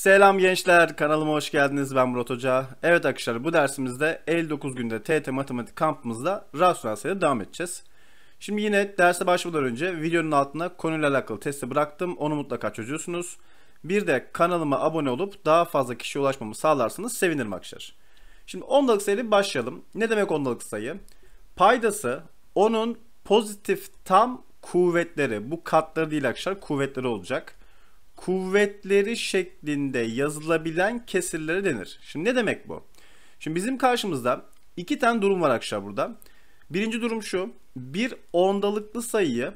Selam gençler, kanalıma hoş geldiniz. Ben Murat Hoca. Evet arkadaşlar, bu dersimizde 59 günde TET matematik kampımızda rasyonel devam edeceğiz. Şimdi yine derse başlamadan önce videonun altına konuyla alakalı testi bıraktım. Onu mutlaka çözüyorsunuz. Bir de kanalıma abone olup daha fazla kişiye ulaşmamı sağlarsanız sevinirim arkadaşlar. Şimdi ondalık sayı başlayalım. Ne demek ondalık sayı? Paydası onun pozitif tam kuvvetleri. Bu katları değil arkadaşlar, kuvvetleri olacak kuvvetleri şeklinde yazılabilen kesirlere denir. Şimdi ne demek bu? Şimdi bizim karşımızda iki tane durum var arkadaşlar burada. Birinci durum şu. Bir ondalıklı sayıyı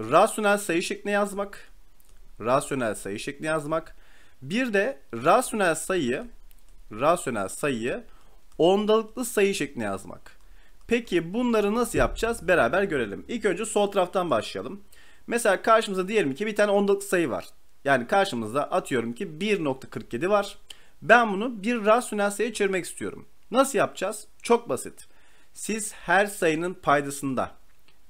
rasyonel sayı şeklinde yazmak. Rasyonel sayı şeklinde yazmak. Bir de rasyonel sayıyı rasyonel sayıyı ondalıklı sayı şeklinde yazmak. Peki bunları nasıl yapacağız? Beraber görelim. İlk önce sol taraftan başlayalım. Mesela karşımıza diyelim ki bir tane ondalıklı sayı var. Yani karşımızda atıyorum ki 1.47 var. Ben bunu bir rasyonel sayıya çevirmek istiyorum. Nasıl yapacağız? Çok basit. Siz her sayının paydasında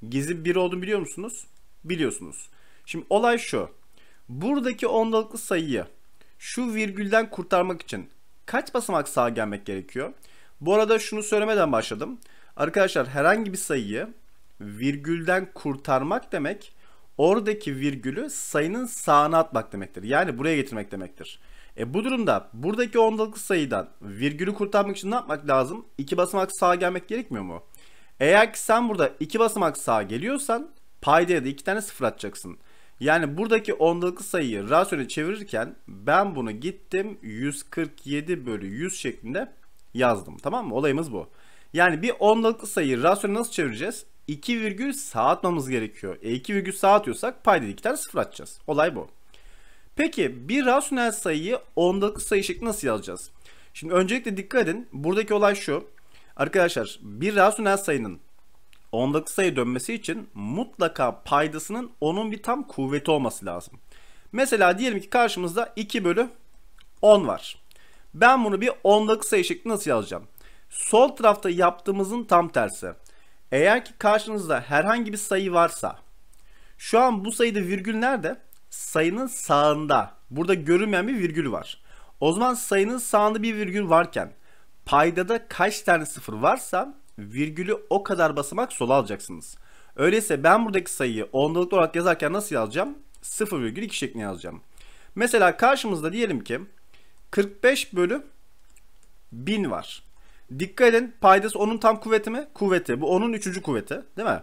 gizli 1 olduğunu biliyor musunuz? Biliyorsunuz. Şimdi olay şu. Buradaki ondalıklı sayıyı şu virgülden kurtarmak için kaç basamak sağa gelmek gerekiyor? Bu arada şunu söylemeden başladım. Arkadaşlar herhangi bir sayıyı virgülden kurtarmak demek oradaki virgülü sayının sağına atmak demektir. Yani buraya getirmek demektir. E bu durumda buradaki ondalıklı sayıdan virgülü kurtarmak için ne yapmak lazım? İki basamak sağa gelmek gerekmiyor mu? Eğer ki sen burada iki basamak sağa geliyorsan paydaya da iki tane sıfır atacaksın. Yani buradaki ondalıklı sayıyı rasyona çevirirken ben bunu gittim 147 bölü 100 şeklinde yazdım. Tamam mı? Olayımız bu. Yani bir ondalıklı sayıyı rasyona nasıl çevireceğiz? 2 virgül sağ atmamız gerekiyor. E 2 virgül sağ atıyorsak payda 2 sıfır atacağız. Olay bu. Peki bir rasyonel sayıyı ondalıklı sayı şeklinde nasıl yazacağız? Şimdi öncelikle dikkat edin. Buradaki olay şu. Arkadaşlar bir rasyonel sayının ondalıklı sayı dönmesi için mutlaka paydasının onun bir tam kuvveti olması lazım. Mesela diyelim ki karşımızda 2 bölü 10 var. Ben bunu bir ondalıklı sayı şeklinde nasıl yazacağım? Sol tarafta yaptığımızın tam tersi. Eğer ki karşınızda herhangi bir sayı varsa şu an bu sayıda virgül nerede? Sayının sağında. Burada görünmeyen bir virgül var. O zaman sayının sağında bir virgül varken paydada kaç tane sıfır varsa virgülü o kadar basamak sola alacaksınız. Öyleyse ben buradaki sayıyı ondalıklı olarak yazarken nasıl yazacağım? 0,2 şeklinde yazacağım. Mesela karşımızda diyelim ki 45 bölü 1000 var. Dikkat edin paydası onun tam kuvveti mi? Kuvveti. Bu onun üçüncü kuvveti değil mi?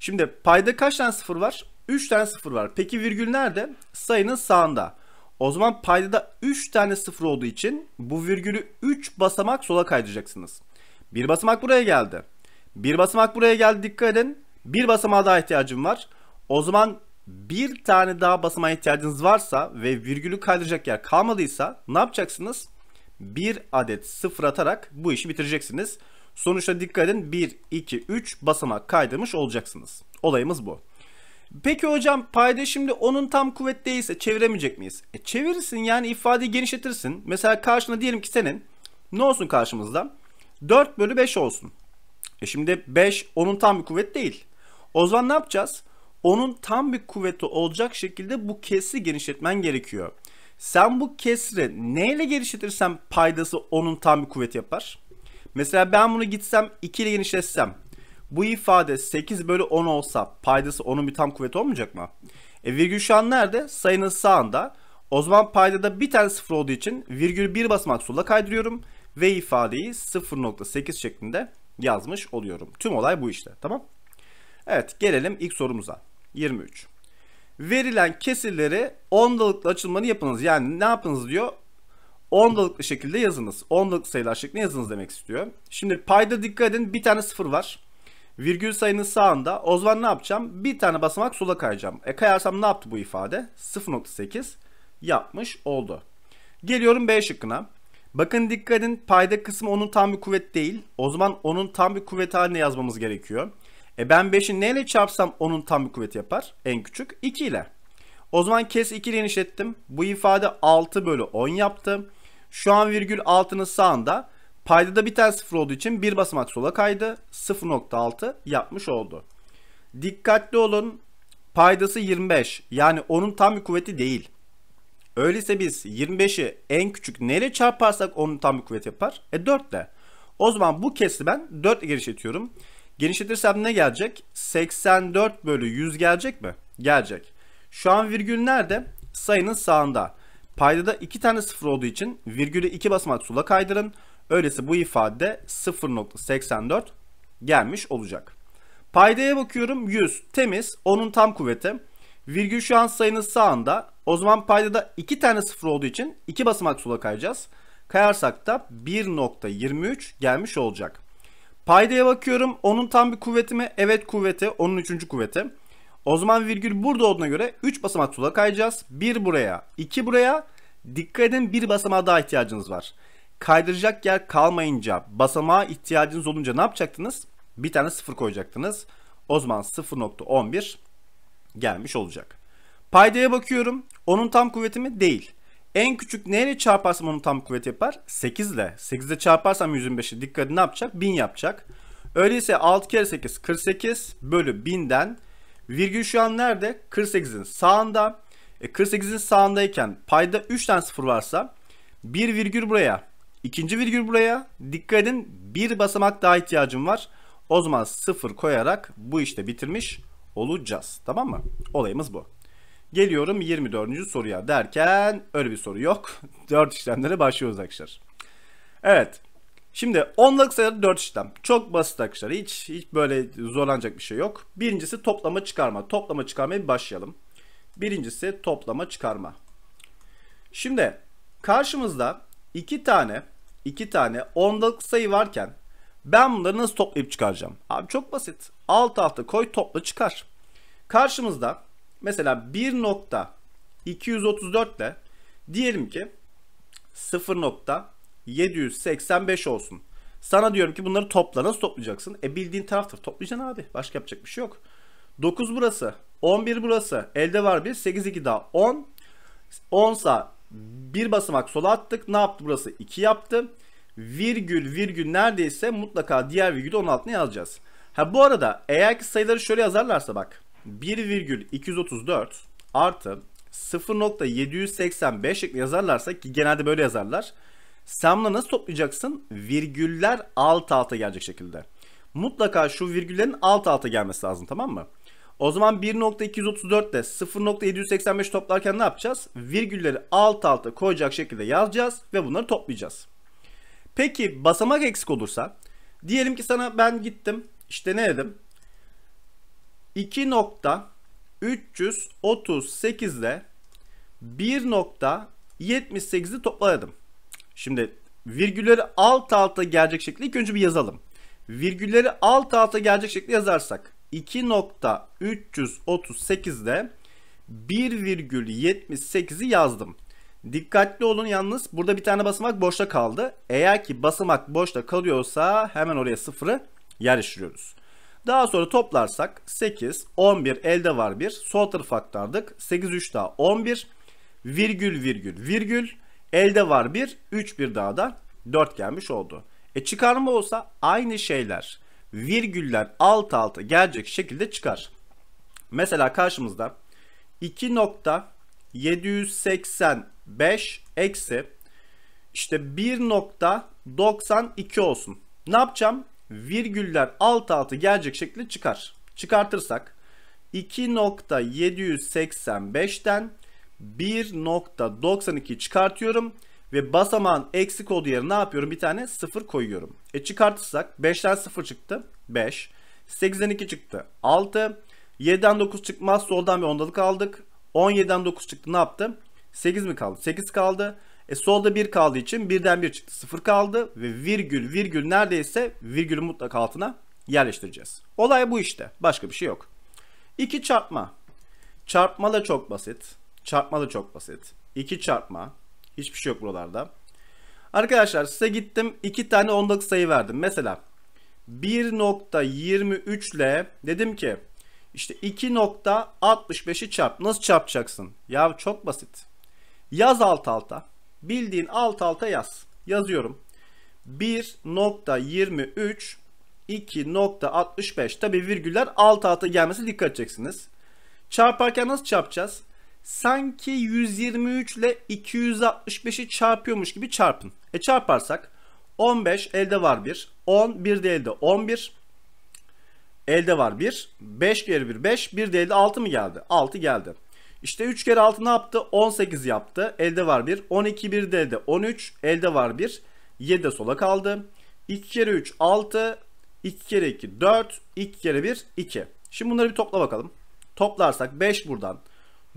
Şimdi payda kaç tane sıfır var? 3 tane sıfır var. Peki virgül nerede? Sayının sağında. O zaman payda da 3 tane sıfır olduğu için bu virgülü 3 basamak sola kaydıracaksınız. Bir basamak buraya geldi. Bir basamak buraya geldi dikkat edin. Bir basamağa daha ihtiyacım var. O zaman bir tane daha basamağa ihtiyacınız varsa ve virgülü kaydıracak yer kalmadıysa ne yapacaksınız? bir adet sıfır atarak bu işi bitireceksiniz. Sonuçta dikkat edin 1, 2, 3 basamak kaydırmış olacaksınız. Olayımız bu. Peki hocam payda şimdi onun tam kuvvet değilse çeviremeyecek miyiz? E çevirirsin yani ifadeyi genişletirsin. Mesela karşına diyelim ki senin ne olsun karşımızda? 4 bölü 5 olsun. E şimdi 5 onun tam bir kuvvet değil. O zaman ne yapacağız? Onun tam bir kuvveti olacak şekilde bu kesi genişletmen gerekiyor. Sen bu kesri neyle genişletirsen paydası onun tam bir kuvvet yapar. Mesela ben bunu gitsem 2 ile genişletsem bu ifade 8 bölü 10 olsa paydası onun bir tam kuvveti olmayacak mı? E virgül şu an nerede? Sayının sağında. O zaman paydada bir tane sıfır olduğu için virgül 1 basmak sola kaydırıyorum ve ifadeyi 0.8 şeklinde yazmış oluyorum. Tüm olay bu işte. Tamam. Evet gelelim ilk sorumuza. 23 verilen kesirleri ondalıklı açılmanı yapınız. Yani ne yapınız diyor? Ondalıklı şekilde yazınız. Ondalık sayılar şeklinde yazınız demek istiyor. Şimdi payda dikkat edin bir tane sıfır var. Virgül sayının sağında. O zaman ne yapacağım? Bir tane basamak sola kayacağım. E kayarsam ne yaptı bu ifade? 0.8 yapmış oldu. Geliyorum B şıkkına. Bakın dikkat edin payda kısmı onun tam bir kuvvet değil. O zaman onun tam bir kuvvet haline yazmamız gerekiyor. E ben 5'i neyle çarpsam onun tam bir kuvveti yapar? En küçük 2 ile. O zaman kes 2 ile genişlettim. Bu ifade 6 bölü 10 yaptı. Şu an virgül 6'nın sağında. Payda bir tane sıfır olduğu için bir basamak sola kaydı. 0.6 yapmış oldu. Dikkatli olun. Paydası 25. Yani onun tam bir kuvveti değil. Öyleyse biz 25'i en küçük neyle çarparsak onun tam bir kuvvet yapar? E 4 ile. O zaman bu kesi ben 4 ile genişletiyorum. Genişletirsem ne gelecek? 84 bölü 100 gelecek mi? Gelecek. Şu an virgül nerede? Sayının sağında. Paydada 2 tane sıfır olduğu için virgülü 2 basamak sola kaydırın. Öyleyse bu ifade 0.84 gelmiş olacak. Paydaya bakıyorum 100 temiz onun tam kuvveti. Virgül şu an sayının sağında. O zaman paydada 2 tane sıfır olduğu için 2 basamak sola kayacağız. Kayarsak da 1.23 gelmiş olacak. Paydaya bakıyorum. Onun tam bir kuvveti mi? Evet kuvveti. Onun üçüncü kuvveti. O zaman virgül burada olduğuna göre 3 basamak tuğla kayacağız. 1 buraya, 2 buraya. Dikkat edin bir basamağa daha ihtiyacınız var. Kaydıracak yer kalmayınca, basamağa ihtiyacınız olunca ne yapacaktınız? Bir tane sıfır koyacaktınız. O zaman 0.11 gelmiş olacak. Paydaya bakıyorum. Onun tam kuvveti mi? Değil. En küçük neyle çarparsam onu tam kuvvet yapar? 8 ile. 8 ile çarparsam 125'i dikkat ne yapacak? 1000 yapacak. Öyleyse 6 kere 8 48 bölü 1000'den virgül şu an nerede? 48'in sağında. E 48'in sağındayken payda 3 tane sıfır varsa bir virgül buraya, ikinci virgül buraya. Dikkat edin bir basamak daha ihtiyacım var. O zaman sıfır koyarak bu işte bitirmiş olacağız. Tamam mı? Olayımız bu. Geliyorum 24. soruya derken öyle bir soru yok. 4 işlemlere başlıyoruz arkadaşlar. Evet. Şimdi onluk sayıda 4 işlem. Çok basit arkadaşlar. Hiç, hiç böyle zorlanacak bir şey yok. Birincisi toplama çıkarma. Toplama çıkarmaya bir başlayalım. Birincisi toplama çıkarma. Şimdi karşımızda iki tane iki tane ondalık sayı varken ben bunları nasıl toplayıp çıkaracağım? Abi çok basit. Alt alta koy topla çıkar. Karşımızda Mesela 1.234 ile diyelim ki 0.785 olsun. Sana diyorum ki bunları topla. Nasıl toplayacaksın? E bildiğin taraftır. Toplayacaksın abi. Başka yapacak bir şey yok. 9 burası. 11 burası. Elde var 1. 8 2 daha 10. 10 sa bir basamak sola attık. Ne yaptı burası? 2 yaptı. Virgül virgül neredeyse mutlaka diğer virgülü onun altına yazacağız. Ha bu arada eğer ki sayıları şöyle yazarlarsa bak. 1,234 artı 0.785 şeklinde yazarlarsa ki genelde böyle yazarlar. Sen bunu nasıl toplayacaksın? Virgüller alt alta gelecek şekilde. Mutlaka şu virgüllerin alt alta gelmesi lazım tamam mı? O zaman 1.234 ile 0.785 toplarken ne yapacağız? Virgülleri alt alta koyacak şekilde yazacağız ve bunları toplayacağız. Peki basamak eksik olursa diyelim ki sana ben gittim işte ne dedim? 2.338 ile 1.78'i topladım. Şimdi virgülleri alt alta gelecek şekilde ilk önce bir yazalım. Virgülleri alt alta gelecek şekilde yazarsak 2.338 ile 1,78'i yazdım. Dikkatli olun yalnız burada bir tane basamak boşta kaldı. Eğer ki basamak boşta kalıyorsa hemen oraya sıfırı yerleştiriyoruz. Daha sonra toplarsak 8, 11 elde var 1. Sol tarafı aktardık. 8, 3 daha 11. Virgül virgül virgül. Elde var 1. 3 bir daha da 4 gelmiş oldu. E çıkarma olsa aynı şeyler virgüller alt alta gelecek şekilde çıkar. Mesela karşımızda 2.785 eksi işte 1.92 olsun. Ne yapacağım? virgüller alt altı gelecek şekilde çıkar. Çıkartırsak 2.785'ten 1.92 çıkartıyorum ve basamağın eksik olduğu yerine ne yapıyorum? Bir tane 0 koyuyorum. E çıkartırsak 5'ten 0 çıktı. 5. 8'den 2 çıktı. 6. 7'den 9 çıkmaz. oradan bir ondalık aldık. 17'den 9 çıktı. Ne yaptı? 8 mi kaldı? 8 kaldı. E solda 1 kaldığı için birden 1 çıktı 0 kaldı ve virgül virgül neredeyse virgülün mutlak altına yerleştireceğiz. Olay bu işte başka bir şey yok. 2 çarpma. Çarpma da çok basit. Çarpma da çok basit. 2 çarpma. Hiçbir şey yok buralarda. Arkadaşlar size gittim 2 tane ondalık sayı verdim. Mesela 1.23 ile dedim ki işte 2.65'i çarp. Nasıl çarpacaksın? Ya çok basit. Yaz alt alta. Bildiğin alt alta yaz. Yazıyorum. 1.23 2.65 Tabi virgüller alt alta gelmesi dikkat edeceksiniz. Çarparken nasıl çarpacağız? Sanki 123 ile 265'i çarpıyormuş gibi çarpın. E çarparsak 15 elde var 1. 10 1 de elde 11. Elde var 1. 5 geri 1 5. 1 de elde 6 mı geldi? 6 geldi. İşte 3 kere 6 ne yaptı? 18 yaptı. Elde var 1. 12 1 de elde 13. Elde var 1. 7 de sola kaldı. 2 kere 3 6. 2 kere 2 4. 2 kere 1 2. Şimdi bunları bir topla bakalım. Toplarsak 5 buradan.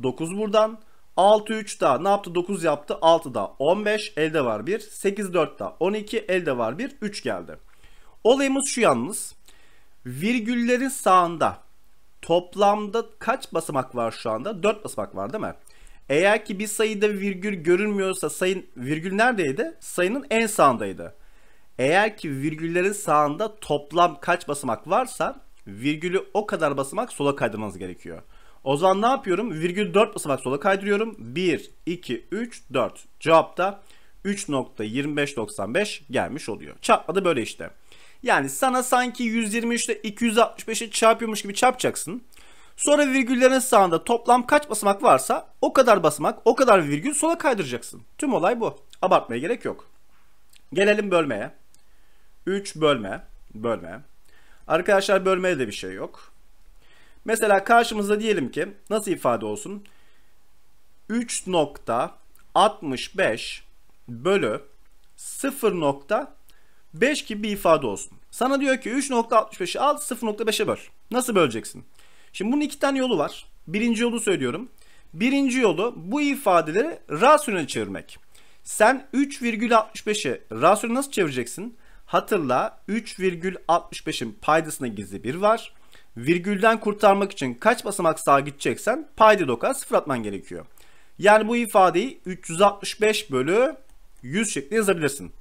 9 buradan. 6 3 daha ne yaptı? 9 yaptı. 6 daha 15. Elde var 1. 8 4 daha 12. Elde var 1. 3 geldi. Olayımız şu yalnız. Virgüllerin sağında Toplamda kaç basamak var şu anda? 4 basamak var değil mi? Eğer ki bir sayıda virgül görünmüyorsa sayın virgül neredeydi? Sayının en sağındaydı. Eğer ki virgüllerin sağında toplam kaç basamak varsa virgülü o kadar basamak sola kaydırmanız gerekiyor. O zaman ne yapıyorum? Virgül 4 basamak sola kaydırıyorum. 1, 2, 3, 4. Cevap da 3.2595 gelmiş oluyor. Çarpma da böyle işte. Yani sana sanki ile 265'i çarpıyormuş gibi çarpacaksın. Sonra virgüllerin sağında toplam kaç basamak varsa o kadar basamak, o kadar virgül sola kaydıracaksın. Tüm olay bu. Abartmaya gerek yok. Gelelim bölmeye. 3 bölme, bölme. Arkadaşlar bölmeye de bir şey yok. Mesela karşımızda diyelim ki nasıl ifade olsun? 3.65 bölü 0.65 5 gibi bir ifade olsun. Sana diyor ki 3.65'i al 0.5'e böl. Nasıl böleceksin? Şimdi bunun iki tane yolu var. Birinci yolu söylüyorum. Birinci yolu bu ifadeleri rasyonel çevirmek. Sen 3,65'i rasyonel nasıl çevireceksin? Hatırla 3,65'in paydasına gizli 1 var. Virgülden kurtarmak için kaç basamak sağ gideceksen payda doka sıfır atman gerekiyor. Yani bu ifadeyi 365 bölü 100 şeklinde yazabilirsin.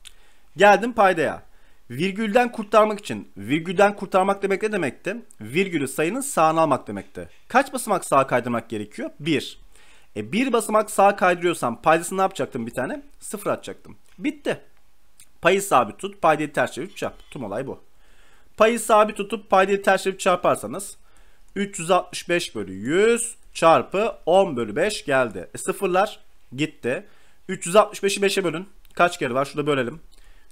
Geldim paydaya. Virgülden kurtarmak için. Virgülden kurtarmak demek ne demekti? Virgülü sayının sağına almak demekti. Kaç basamak sağa kaydırmak gerekiyor? 1. E, bir basamak sağa kaydırıyorsam paydasını ne yapacaktım bir tane? Sıfır atacaktım. Bitti. Payı sabit tut, paydayı ters çevirip çarp. Tüm olay bu. Payı sabit tutup paydayı ters çevirip çarparsanız 365 bölü 100 çarpı 10 bölü 5 geldi. E, sıfırlar gitti. 365'i 5'e bölün. Kaç kere var? Şurada bölelim.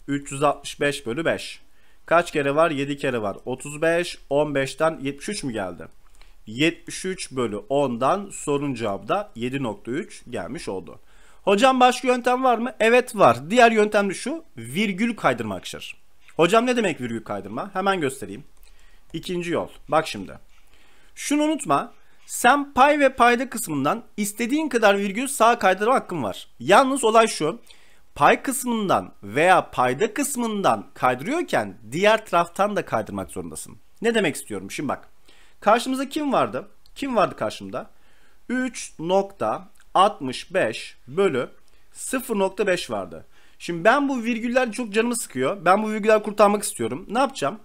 365 bölü 5. Kaç kere var? 7 kere var. 35, 15'ten 73 mü geldi? 73 bölü 10'dan sorun cevabı da 7.3 gelmiş oldu. Hocam başka yöntem var mı? Evet var. Diğer yöntem de şu. Virgül kaydırma akışır. Hocam ne demek virgül kaydırma? Hemen göstereyim. İkinci yol. Bak şimdi. Şunu unutma. Sen pay ve payda kısmından istediğin kadar virgül sağa kaydırma hakkın var. Yalnız olay şu pay kısmından veya payda kısmından kaydırıyorken diğer taraftan da kaydırmak zorundasın. Ne demek istiyorum? Şimdi bak. Karşımıza kim vardı? Kim vardı karşımda? 3.65 bölü 0.5 vardı. Şimdi ben bu virgüller çok canımı sıkıyor. Ben bu virgüller kurtarmak istiyorum. Ne yapacağım?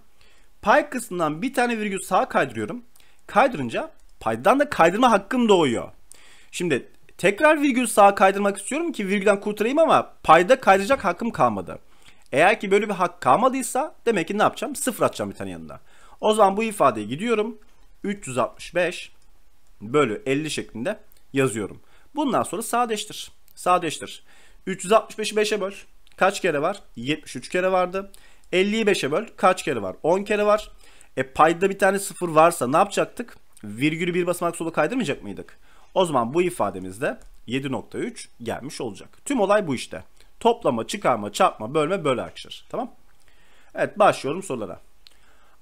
Pay kısmından bir tane virgül sağa kaydırıyorum. Kaydırınca paydan da kaydırma hakkım doğuyor. Şimdi Tekrar virgül sağa kaydırmak istiyorum ki virgülden kurtarayım ama payda kaydıracak hakkım kalmadı. Eğer ki böyle bir hak kalmadıysa demek ki ne yapacağım? Sıfır atacağım bir tane yanına. O zaman bu ifadeye gidiyorum. 365 bölü 50 şeklinde yazıyorum. Bundan sonra sadeştir. Sadeştir. 365'i 5'e böl. Kaç kere var? 73 kere vardı. 50'yi 5'e böl. Kaç kere var? 10 kere var. E payda bir tane sıfır varsa ne yapacaktık? Virgülü bir basamak sola kaydırmayacak mıydık? O zaman bu ifademizde 7.3 gelmiş olacak. Tüm olay bu işte. Toplama, çıkarma, çarpma, bölme, böle akışır. Tamam. Evet başlıyorum sorulara.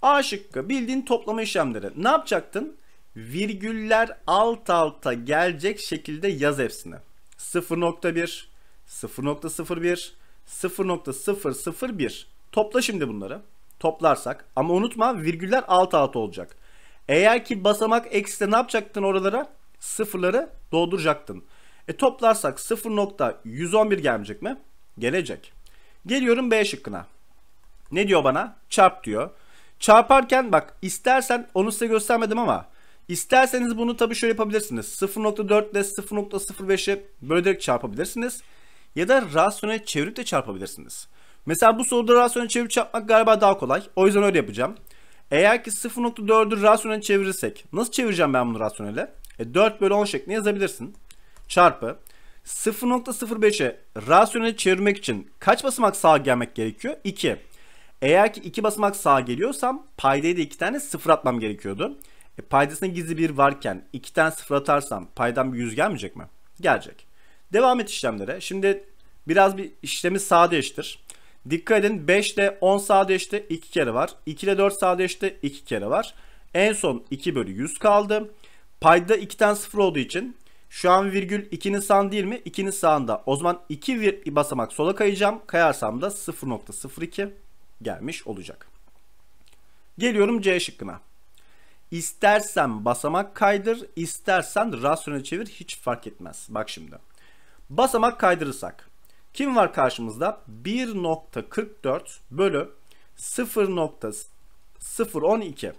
A şıkkı bildiğin toplama işlemleri. Ne yapacaktın? Virgüller alt alta gelecek şekilde yaz hepsini. 0.1, 0.01, 0.001. Topla şimdi bunları. Toplarsak ama unutma virgüller alt alta olacak. Eğer ki basamak ekstra ne yapacaktın oralara? sıfırları dolduracaktın. E toplarsak 0.111 gelmeyecek mi? Gelecek. Geliyorum B şıkkına. Ne diyor bana? Çarp diyor. Çarparken bak istersen onu size göstermedim ama isterseniz bunu tabii şöyle yapabilirsiniz. 0.4 ile 0.05'i bölerek çarpabilirsiniz. Ya da rasyonel çevirip de çarpabilirsiniz. Mesela bu soruda rasyonel çevirip çarpmak galiba daha kolay. O yüzden öyle yapacağım. Eğer ki 0.4'ü rasyonel çevirirsek nasıl çevireceğim ben bunu rasyonele? 4 e, bölü 10 şeklinde yazabilirsin. Çarpı 0.05'e rasyonel çevirmek için kaç basamak sağa gelmek gerekiyor? 2. Eğer ki 2 basamak sağa geliyorsam paydaya da 2 tane 0 atmam gerekiyordu. E, paydasına gizli bir varken 2 tane 0 atarsam paydan bir 100 gelmeyecek mi? Gelecek. Devam et işlemlere. Şimdi biraz bir işlemi sadeleştir. Dikkat edin 5 ile 10 sadeleşti 2 kere var. 2 ile 4 sadeleşti 2 kere var. En son 2 bölü 100 kaldı. Payda 2'den 0 olduğu için şu an virgül 2'nin sağında değil mi? 2'nin sağında. O zaman 2 basamak sola kayacağım. Kayarsam da 0.02 gelmiş olacak. Geliyorum C şıkkına. İstersen basamak kaydır, istersen rasyonel çevir hiç fark etmez. Bak şimdi. Basamak kaydırırsak kim var karşımızda? 1.44 bölü 0.012.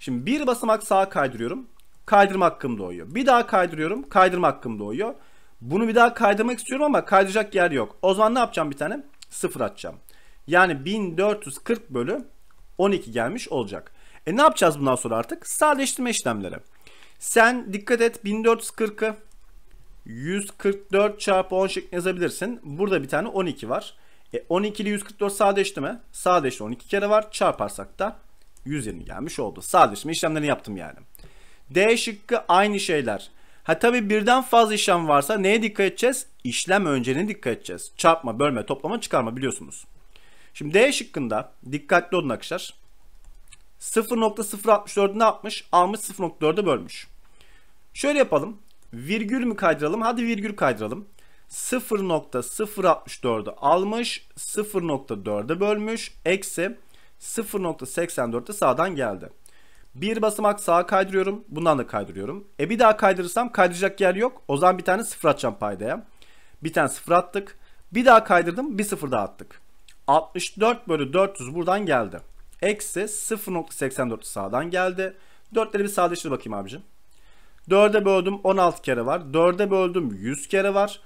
Şimdi bir basamak sağa kaydırıyorum. Kaydırma hakkım doğuyor. Bir daha kaydırıyorum. Kaydırma hakkım doğuyor. Bunu bir daha kaydırmak istiyorum ama kaydıracak yer yok. O zaman ne yapacağım bir tane? Sıfır atacağım. Yani 1440 bölü 12 gelmiş olacak. E ne yapacağız bundan sonra artık? Sadeleştirme işlemleri. Sen dikkat et 1440'ı 144 çarpı 10 şeklinde yazabilirsin. Burada bir tane 12 var. E 12 ile 144 sadeleştirme. Sadeleştirme 12 kere var. Çarparsak da 120 gelmiş oldu. Sadeleştirme işlemlerini yaptım yani. D şıkkı aynı şeyler. Ha tabi birden fazla işlem varsa neye dikkat edeceğiz? İşlem önceliğine dikkat edeceğiz. Çarpma, bölme, toplama, çıkarma biliyorsunuz. Şimdi D şıkkında dikkatli olun arkadaşlar. 0.064'ü ne yapmış? Almış 0.4'e bölmüş. Şöyle yapalım. Virgül mü kaydıralım? Hadi virgül kaydıralım. 0.064'ü almış, 0.4'e bölmüş, eksi 0.84'e sağdan geldi. Bir basamak sağa kaydırıyorum. Bundan da kaydırıyorum. E bir daha kaydırırsam kaydıracak yer yok. O zaman bir tane sıfır atacağım paydaya. Bir tane sıfır attık. Bir daha kaydırdım. Bir sıfır daha attık. 64 bölü 400 buradan geldi. Eksi 0.84 sağdan geldi. Dörtleri bir sadeleştir bakayım abicim. 4'e böldüm 16 kere var. 4'e böldüm 100 kere var.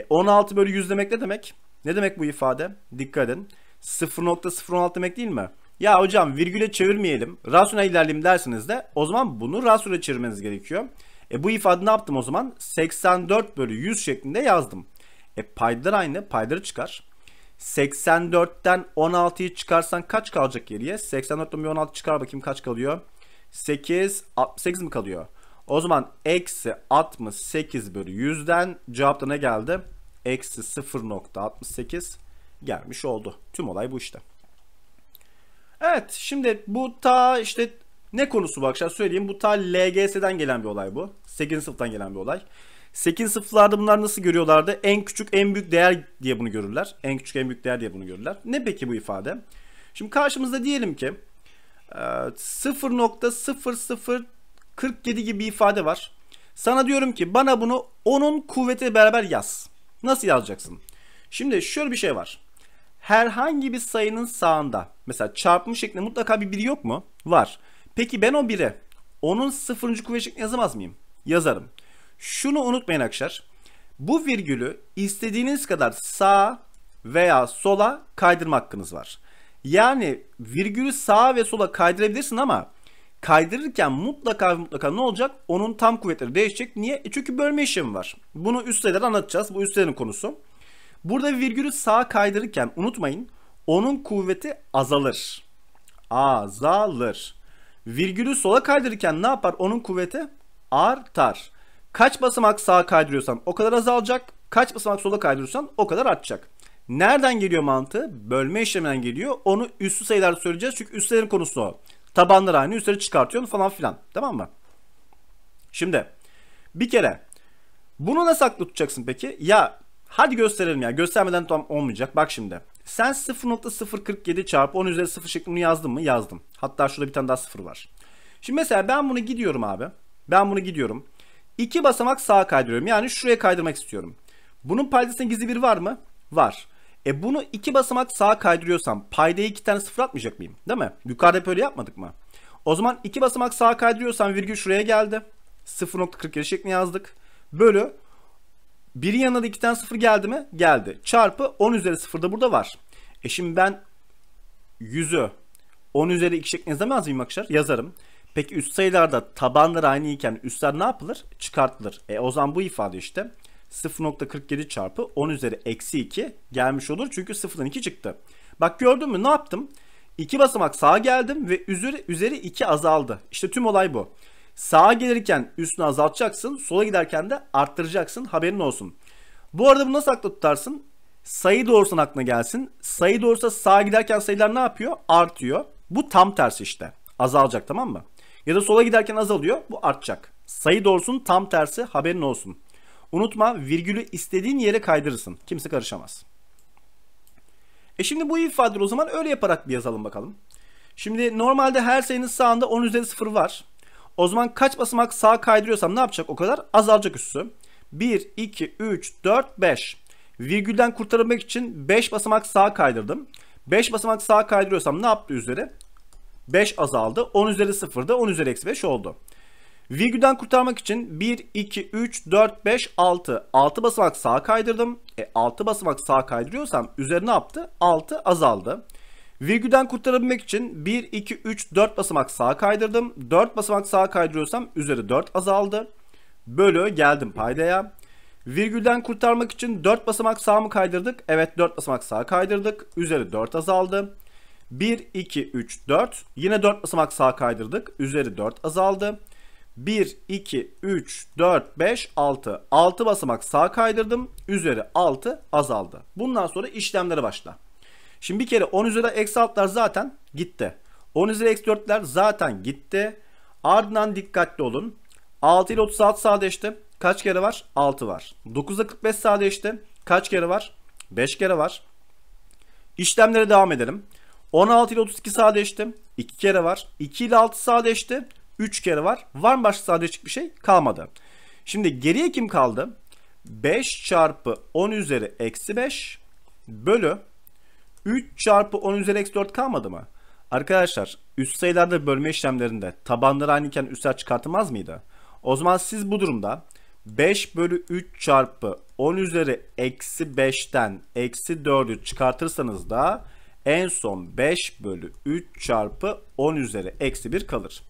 E 16 bölü 100 demek ne demek? Ne demek bu ifade? Dikkat edin. 0.016 demek değil mi? ya hocam virgüle çevirmeyelim rasyona ilerleyelim derseniz de o zaman bunu rasyona çevirmeniz gerekiyor. E bu ifade ne yaptım o zaman? 84 bölü 100 şeklinde yazdım. E paydalar aynı payları çıkar. 84'ten 16'yı çıkarsan kaç kalacak geriye? 84'ten 16 çıkar bakayım kaç kalıyor? 8, 8 mi kalıyor? O zaman eksi 68 bölü 100'den cevapta ne geldi? Eksi 0.68 gelmiş oldu. Tüm olay bu işte. Evet şimdi bu ta işte ne konusu bu akşam söyleyeyim. Bu ta LGS'den gelen bir olay bu. 8. sınıftan gelen bir olay. 8 sınıflarda bunlar nasıl görüyorlardı? En küçük en büyük değer diye bunu görürler. En küçük en büyük değer diye bunu görürler. Ne peki bu ifade? Şimdi karşımızda diyelim ki 0.0047 e, gibi bir ifade var. Sana diyorum ki bana bunu 10'un kuvveti beraber yaz. Nasıl yazacaksın? Şimdi şöyle bir şey var herhangi bir sayının sağında mesela çarpım şeklinde mutlaka bir biri yok mu? Var. Peki ben o 1'e onun sıfırıncı kuvvet şeklinde yazamaz mıyım? Yazarım. Şunu unutmayın arkadaşlar. Bu virgülü istediğiniz kadar sağ veya sola kaydırma hakkınız var. Yani virgülü sağa ve sola kaydırabilirsin ama kaydırırken mutlaka mutlaka ne olacak? Onun tam kuvvetleri değişecek. Niye? E çünkü bölme işlemi var. Bunu üst sayıdan anlatacağız. Bu üst konusu. Burada virgülü sağa kaydırırken unutmayın onun kuvveti azalır. Azalır. Virgülü sola kaydırırken ne yapar? Onun kuvveti artar. Kaç basamak sağa kaydırıyorsan o kadar azalacak. Kaç basamak sola kaydırıyorsan, o kadar artacak. Nereden geliyor mantığı? Bölme işleminden geliyor. Onu üstü sayılar söyleyeceğiz. Çünkü üstlerin konusu o. Tabanlar aynı üstleri çıkartıyorsun falan filan. Tamam mı? Şimdi bir kere bunu nasıl aklı tutacaksın peki? Ya Hadi gösterelim ya. Göstermeden tam olmayacak. Bak şimdi. Sen 0.047 çarpı 10 üzeri 0 şeklini yazdın mı? Yazdım. Hatta şurada bir tane daha 0 var. Şimdi mesela ben bunu gidiyorum abi. Ben bunu gidiyorum. İki basamak sağa kaydırıyorum. Yani şuraya kaydırmak istiyorum. Bunun paydasında gizli bir var mı? Var. E bunu iki basamak sağa kaydırıyorsam paydaya iki tane sıfır atmayacak mıyım? Değil mi? Yukarıda böyle yapmadık mı? O zaman iki basamak sağa kaydırıyorsam virgül şuraya geldi. 0.47 şeklini yazdık. Bölü bir yanına da 2'den 0 geldi mi? Geldi. Çarpı 10 üzeri 0 da burada var. E şimdi ben 100'ü 10 üzeri 2 şeklinde yazamaz mıyım arkadaşlar? Yazarım. Peki üst sayılarda tabanlar aynı iken üstler ne yapılır? Çıkartılır. E o zaman bu ifade işte 0.47 çarpı 10 üzeri eksi 2 gelmiş olur. Çünkü 0'dan 2 çıktı. Bak gördün mü ne yaptım? 2 basamak sağa geldim ve üzeri, üzeri 2 azaldı. İşte tüm olay bu. Sağa gelirken üstünü azaltacaksın. Sola giderken de arttıracaksın. Haberin olsun. Bu arada bunu nasıl akla tutarsın? Sayı doğrusundan aklına gelsin. Sayı doğrusa sağa giderken sayılar ne yapıyor? Artıyor. Bu tam tersi işte. Azalacak tamam mı? Ya da sola giderken azalıyor. Bu artacak. Sayı doğrusunun tam tersi haberin olsun. Unutma virgülü istediğin yere kaydırırsın. Kimse karışamaz. E şimdi bu ifadeleri o zaman öyle yaparak bir yazalım bakalım. Şimdi normalde her sayının sağında 10 üzeri 0 var. O zaman kaç basamak sağa kaydırıyorsam ne yapacak o kadar? Azalacak üssü. 1, 2, 3, 4, 5. Virgülden kurtarılmak için 5 basamak sağa kaydırdım. 5 basamak sağa kaydırıyorsam ne yaptı üzeri? 5 azaldı. 10 üzeri 0'da 10 üzeri eksi 5 oldu. Virgülden kurtarmak için 1, 2, 3, 4, 5, 6. 6 basamak sağa kaydırdım. E, 6 basamak sağa kaydırıyorsam üzeri ne yaptı? 6 azaldı. Virgülden kurtarabilmek için 1, 2, 3, 4 basamak sağa kaydırdım. 4 basamak sağa kaydırıyorsam üzeri 4 azaldı. Bölü geldim paydaya. Virgülden kurtarmak için 4 basamak sağa mı kaydırdık? Evet 4 basamak sağa kaydırdık. Üzeri 4 azaldı. 1, 2, 3, 4. Yine 4 basamak sağa kaydırdık. Üzeri 4 azaldı. 1, 2, 3, 4, 5, 6. 6 basamak sağa kaydırdım. Üzeri 6 azaldı. Bundan sonra işlemlere başla. Şimdi bir kere 10 üzeri eksi altlar zaten gitti. 10 üzeri eksi 4'ler zaten gitti. Ardından dikkatli olun. 6 ile 36 sadeleşti. Kaç kere var? 6 var. 9 ile 45 sadeleşti. Kaç kere var? 5 kere var. İşlemlere devam edelim. 16 ile 32 sadeleşti. 2 kere var. 2 ile 6 sadeleşti. 3 kere var. Var mı başka sadeleşik bir şey? Kalmadı. Şimdi geriye kim kaldı? 5 çarpı 10 üzeri eksi 5 bölü 3 çarpı 10 üzeri eksi 4 kalmadı mı? Arkadaşlar üst sayılarda bölme işlemlerinde tabanları aynıken üstler çıkartılmaz mıydı? O zaman siz bu durumda 5 bölü 3 çarpı 10 üzeri eksi 5'ten eksi 4'ü çıkartırsanız da en son 5 bölü 3 çarpı 10 üzeri eksi 1 kalır.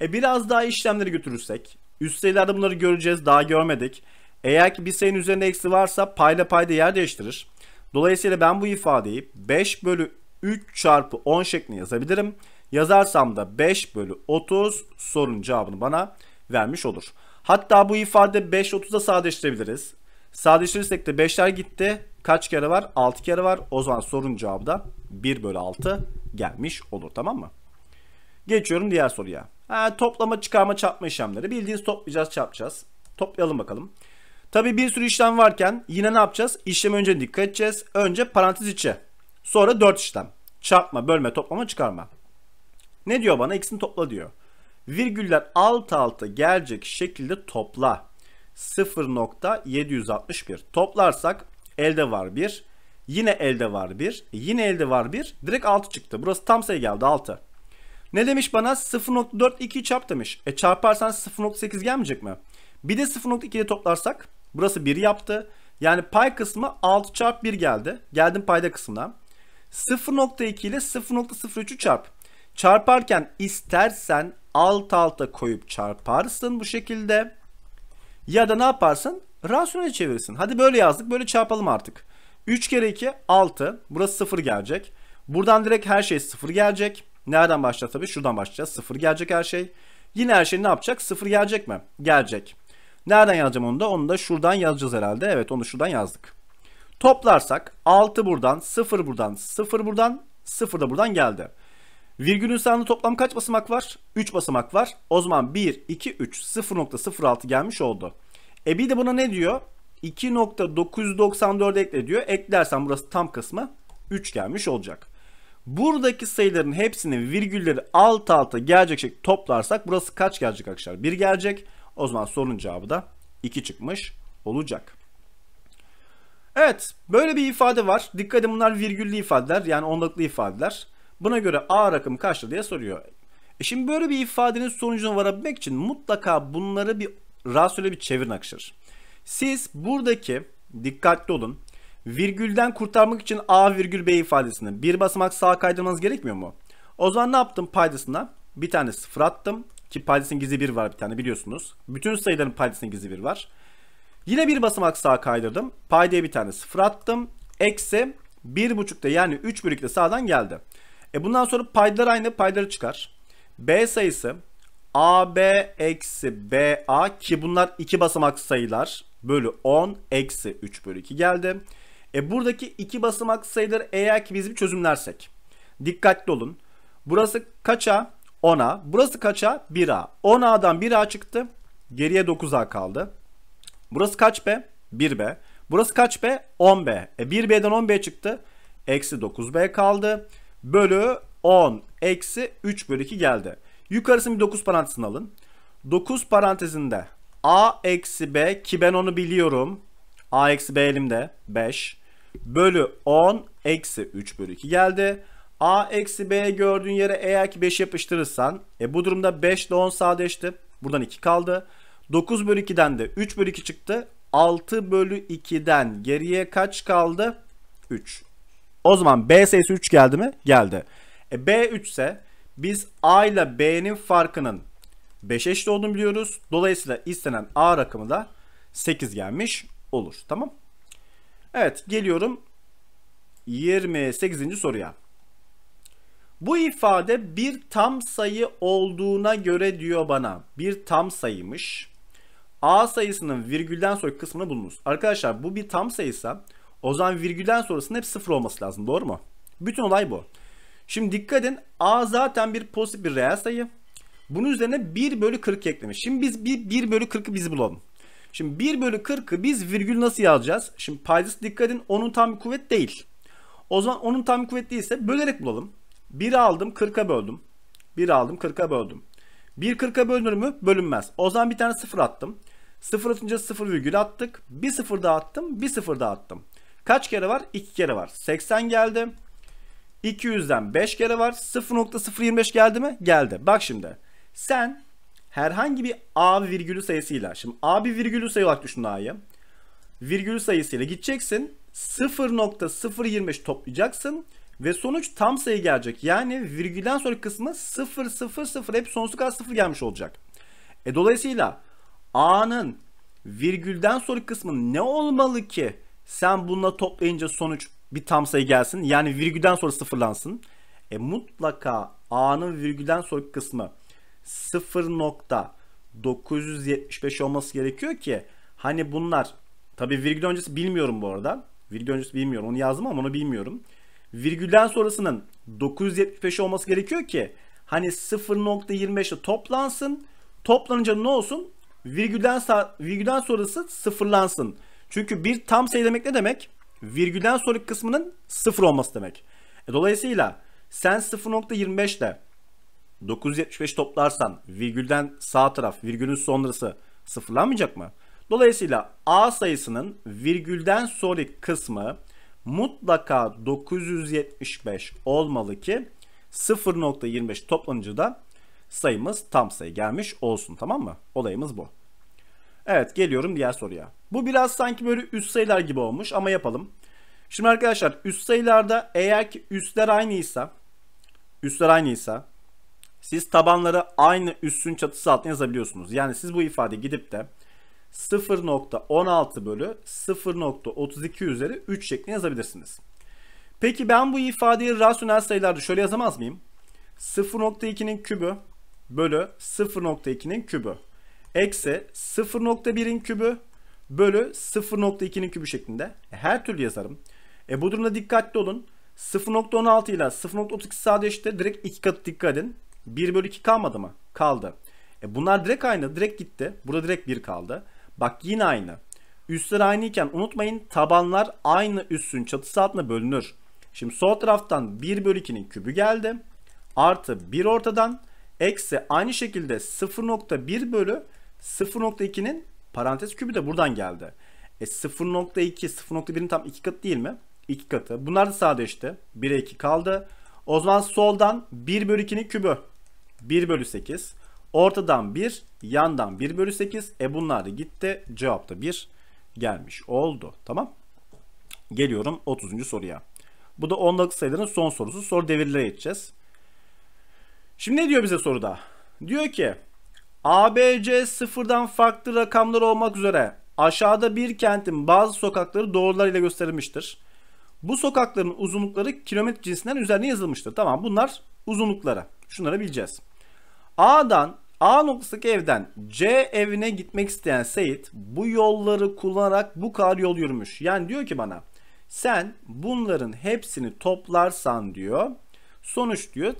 E biraz daha işlemleri götürürsek üst sayılarda bunları göreceğiz daha görmedik. Eğer ki bir sayının üzerinde eksi varsa payla payda yer değiştirir. Dolayısıyla ben bu ifadeyi 5 bölü 3 çarpı 10 şeklinde yazabilirim. Yazarsam da 5 bölü 30 sorunun cevabını bana vermiş olur. Hatta bu ifade 5 30'a sadeleştirebiliriz. Sadeleştirirsek de 5'ler gitti. Kaç kere var? 6 kere var. O zaman sorunun cevabı da 1 bölü 6 gelmiş olur tamam mı? Geçiyorum diğer soruya. Ha, toplama, çıkarma, çarpma işlemleri. Bildiğiniz toplayacağız, çarpacağız. Toplayalım bakalım. Tabi bir sürü işlem varken yine ne yapacağız? İşlem önce dikkat edeceğiz. Önce parantez içi. Sonra 4 işlem. Çarpma, bölme, toplama, çıkarma. Ne diyor bana? İkisini topla diyor. Virgüller alt alta gelecek şekilde topla. 0.761. Toplarsak elde var 1. Yine elde var 1. Yine elde var 1. Direkt 6 çıktı. Burası tam sayı geldi 6. Ne demiş bana? 0.42 çarp demiş. E çarparsan 0.8 gelmeyecek mi? Bir de 0.2 ile toplarsak Burası 1 yaptı. Yani pay kısmı 6 çarp 1 geldi. Geldim payda kısmına. 0.2 ile 0.03'ü çarp. Çarparken istersen alt alta koyup çarparsın bu şekilde. Ya da ne yaparsın? Rasyonel çevirirsin. Hadi böyle yazdık. Böyle çarpalım artık. 3 kere 2 6. Burası 0 gelecek. Buradan direkt her şey 0 gelecek. Nereden başlayacağız tabii? Şuradan başlayacağız. 0 gelecek her şey. Yine her şey ne yapacak? 0 gelecek mi? Gelecek. Nereden yazacağım onu da? Onu da şuradan yazacağız herhalde. Evet onu şuradan yazdık. Toplarsak 6 buradan, 0 buradan, 0 buradan, 0 da buradan geldi. Virgülün sağında toplam kaç basamak var? 3 basamak var. O zaman 1, 2, 3, 0.06 gelmiş oldu. E bir de buna ne diyor? 2.994 ekle diyor. Eklersen burası tam kısmı 3 gelmiş olacak. Buradaki sayıların hepsini virgülleri alt alta gelecek şekilde toplarsak burası kaç gelecek arkadaşlar? 1 gelecek. O zaman sorunun cevabı da 2 çıkmış olacak. Evet böyle bir ifade var. Dikkat edin bunlar virgüllü ifadeler yani onluklu ifadeler. Buna göre A rakım kaçtı diye soruyor. E şimdi böyle bir ifadenin sonucuna varabilmek için mutlaka bunları bir rasyöle bir çevirin akışır. Siz buradaki dikkatli olun. Virgülden kurtarmak için A virgül B ifadesini bir basamak sağa kaydırmanız gerekmiyor mu? O zaman ne yaptım paydasına? Bir tane sıfır attım. Ki paydasının gizli bir var bir tane biliyorsunuz. Bütün sayıların paydasının gizli bir var. Yine bir basamak sağa kaydırdım. Paydaya bir tane sıfır attım. Eksi 1.5'te yani 3 bölükte sağdan geldi. E bundan sonra paydalar aynı paydaları çıkar. B sayısı AB eksi BA ki bunlar iki basamak sayılar bölü 10 eksi 3 bölü 2 geldi. E buradaki iki basamak sayıları eğer ki biz bir çözümlersek. Dikkatli olun. Burası kaça? 10A. Burası kaça? 1A. 10A'dan 1A çıktı. Geriye 9A kaldı. Burası kaç B? 1B. Burası kaç B? 10B. E 1B'den 10B çıktı. Eksi 9B kaldı. Bölü 10 eksi 3 bölü 2 geldi. Yukarısını bir 9 parantezine alın. 9 parantezinde A eksi B ki ben onu biliyorum. A eksi B elimde 5 bölü 10 eksi 3 bölü 2 geldi. A eksi B gördüğün yere eğer ki 5 yapıştırırsan e bu durumda 5 ile 10 sadeleşti. Buradan 2 kaldı. 9 bölü 2'den de 3 bölü 2 çıktı. 6 bölü 2'den geriye kaç kaldı? 3. O zaman B sayısı 3 geldi mi? Geldi. E B 3 ise biz A ile B'nin farkının 5 eşit olduğunu biliyoruz. Dolayısıyla istenen A rakamı da 8 gelmiş olur. Tamam. Evet geliyorum 28. soruya. Bu ifade bir tam sayı olduğuna göre diyor bana. Bir tam sayıymış. A sayısının virgülden sonraki kısmını bulunuz. Arkadaşlar bu bir tam sayıysa o zaman virgülden sonrasının hep sıfır olması lazım. Doğru mu? Bütün olay bu. Şimdi dikkat edin. A zaten bir pozitif bir reel sayı. Bunun üzerine 1 bölü 40 eklemiş. Şimdi biz bir 1 bölü 40'ı biz bulalım. Şimdi 1 bölü 40'ı biz virgül nasıl yazacağız? Şimdi paydası dikkat edin onun tam bir kuvvet değil. O zaman onun tam bir kuvvet değilse bölerek bulalım. 1 aldım 40'a böldüm. 1 aldım 40'a böldüm. 1 40'a bölünür mü? Bölünmez. O zaman bir tane 0 attım. 0 atınca 0 virgül attık. Bir 0 daha attım. Bir 0 daha attım. Kaç kere var? 2 kere var. 80 geldi. 200'den 5 kere var. 0.025 geldi mi? Geldi. Bak şimdi. Sen herhangi bir A virgülü sayısıyla. Şimdi A bir virgülü sayı olarak düşün A'yı. Virgülü sayısıyla gideceksin. 0.025 toplayacaksın. Ve sonuç tam sayı gelecek. Yani virgülden sonraki kısmı 0, 0, 0 hep sonsuz kadar 0 gelmiş olacak. E dolayısıyla A'nın virgülden sonraki kısmı ne olmalı ki sen bununla toplayınca sonuç bir tam sayı gelsin. Yani virgülden sonra sıfırlansın. E mutlaka A'nın virgülden sonraki kısmı 0.975 olması gerekiyor ki hani bunlar tabi virgül öncesi bilmiyorum bu arada. Virgül öncesi bilmiyorum. Onu yazdım ama onu bilmiyorum virgülden sonrasının 975 olması gerekiyor ki hani 0.25'le toplansın. Toplanınca ne olsun? Virgülden, virgülden sonrası sıfırlansın. Çünkü bir tam sayı demek ne demek? Virgülden sonraki kısmının sıfır olması demek. E, dolayısıyla sen 0.25 975 toplarsan virgülden sağ taraf virgülün sonrası sıfırlanmayacak mı? Dolayısıyla A sayısının virgülden sonraki kısmı mutlaka 975 olmalı ki 0.25 toplanınca da sayımız tam sayı gelmiş olsun tamam mı? Olayımız bu. Evet geliyorum diğer soruya. Bu biraz sanki böyle üst sayılar gibi olmuş ama yapalım. Şimdi arkadaşlar üst sayılarda eğer ki üstler aynıysa üstler aynıysa siz tabanları aynı üstün çatısı altına yazabiliyorsunuz. Yani siz bu ifade gidip de 0.16 bölü 0.32 üzeri 3 şeklinde yazabilirsiniz. Peki ben bu ifadeyi rasyonel sayılarda şöyle yazamaz mıyım? 0.2'nin kübü bölü 0.2'nin kübü eksi 0.1'in kübü bölü 0.2'nin kübü şeklinde e, her türlü yazarım. E bu durumda dikkatli olun. 0.16 ile 0.32 sadeleşti. Direkt iki katı dikkat edin. 1 bölü 2 kalmadı mı? Kaldı. E bunlar direkt aynı. Direkt gitti. Burada direkt 1 kaldı. Bak yine aynı. Üstler aynıyken unutmayın tabanlar aynı üssün çatısı altına bölünür. Şimdi sol taraftan 1 bölü 2'nin kübü geldi. Artı 1 ortadan. Eksi aynı şekilde 0.1 bölü 0.2'nin parantez kübü de buradan geldi. E 0.2, 0.1'in tam 2 katı değil mi? 2 katı. Bunlar da sadeleşti. 1'e 2 kaldı. O zaman soldan 1 bölü 2'nin kübü. 1 bölü 8. Ortadan 1, yandan 1 bölü 8. E bunlar da gitti. Cevap da 1 gelmiş oldu. Tamam. Geliyorum 30. soruya. Bu da ondalık sayıların son sorusu. Soru devirlere geçeceğiz. Şimdi ne diyor bize soruda? Diyor ki ABC sıfırdan farklı rakamlar olmak üzere aşağıda bir kentin bazı sokakları doğrularıyla gösterilmiştir. Bu sokakların uzunlukları kilometre cinsinden üzerine yazılmıştır. Tamam bunlar uzunlukları. Şunları bileceğiz. A'dan A noktasındaki evden C evine gitmek isteyen Seyit bu yolları kullanarak bu kadar yol yürümüş. Yani diyor ki bana sen bunların hepsini toplarsan diyor sonuç diyor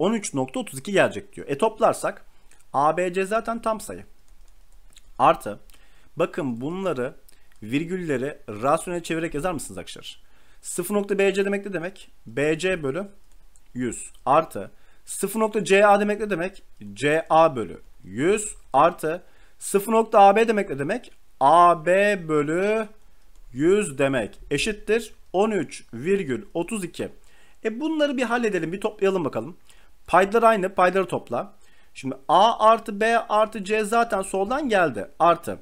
13.32 gelecek diyor. E toplarsak ABC zaten tam sayı. Artı bakın bunları virgülleri rasyonel çevirerek yazar mısınız arkadaşlar? 0.bc demek ne demek? BC bölü 100 artı 0.CA demek ne demek? CA bölü 100 artı 0.AB demek ne demek? AB bölü 100 demek eşittir 13,32. E bunları bir halledelim bir toplayalım bakalım. Paydalar aynı paydaları topla. Şimdi A artı B artı C zaten soldan geldi artı.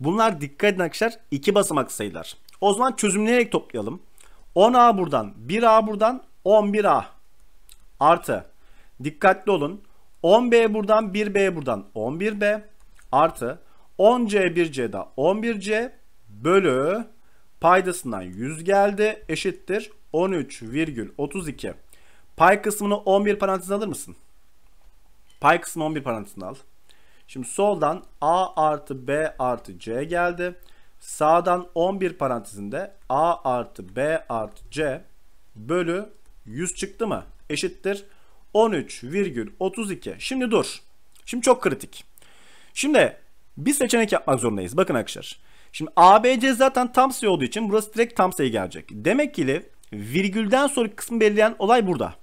Bunlar dikkat edin arkadaşlar iki basamak sayılar. O zaman çözümleyerek toplayalım. 10A buradan 1A buradan 11A artı Dikkatli olun. 10B buradan 1B buradan 11B artı 10C 1C'da 11C bölü paydasından 100 geldi eşittir 13,32. Pay kısmını 11 parantez alır mısın? Pay kısmını 11 parantezine al. Şimdi soldan A artı B artı C geldi. Sağdan 11 parantezinde A artı B artı C bölü 100 çıktı mı? Eşittir 13,32. Şimdi dur. Şimdi çok kritik. Şimdi bir seçenek yapmak zorundayız. Bakın arkadaşlar. Şimdi ABC zaten tam sayı olduğu için burası direkt tam sayı gelecek. Demek ki virgülden sonra kısmı belirleyen olay burada.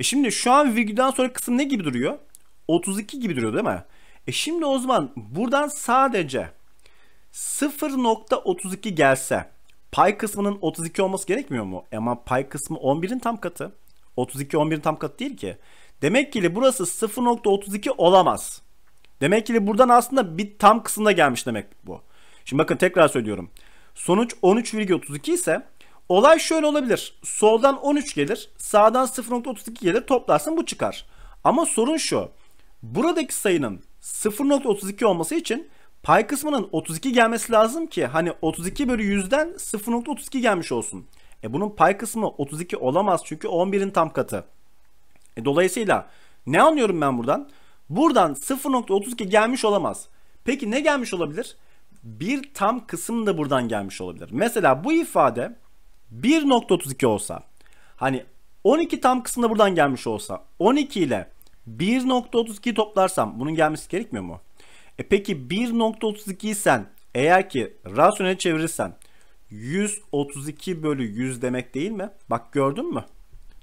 E şimdi şu an virgülden sonra kısım ne gibi duruyor? 32 gibi duruyor değil mi? E şimdi o zaman buradan sadece 0.32 gelse pay kısmının 32 olması gerekmiyor mu? E ama pay kısmı 11'in tam katı. 32 11'in tam katı değil ki. Demek ki burası 0.32 olamaz. Demek ki buradan aslında bir tam kısımda gelmiş demek bu. Şimdi bakın tekrar söylüyorum. Sonuç 13,32 ise olay şöyle olabilir. Soldan 13 gelir, sağdan 0.32 gelir, toplarsın bu çıkar. Ama sorun şu. Buradaki sayının 0.32 olması için pay kısmının 32 gelmesi lazım ki hani 32 bölü 100'den 0.32 gelmiş olsun. E bunun pay kısmı 32 olamaz çünkü 11'in tam katı. E dolayısıyla ne anlıyorum ben buradan? Buradan 0.32 gelmiş olamaz. Peki ne gelmiş olabilir? Bir tam kısım da buradan gelmiş olabilir. Mesela bu ifade 1.32 olsa hani 12 tam kısım da buradan gelmiş olsa 12 ile 1.32 toplarsam bunun gelmesi gerekmiyor mu? E peki 1.32 sen eğer ki rasyonel çevirirsen 132 bölü 100 demek değil mi? Bak gördün mü?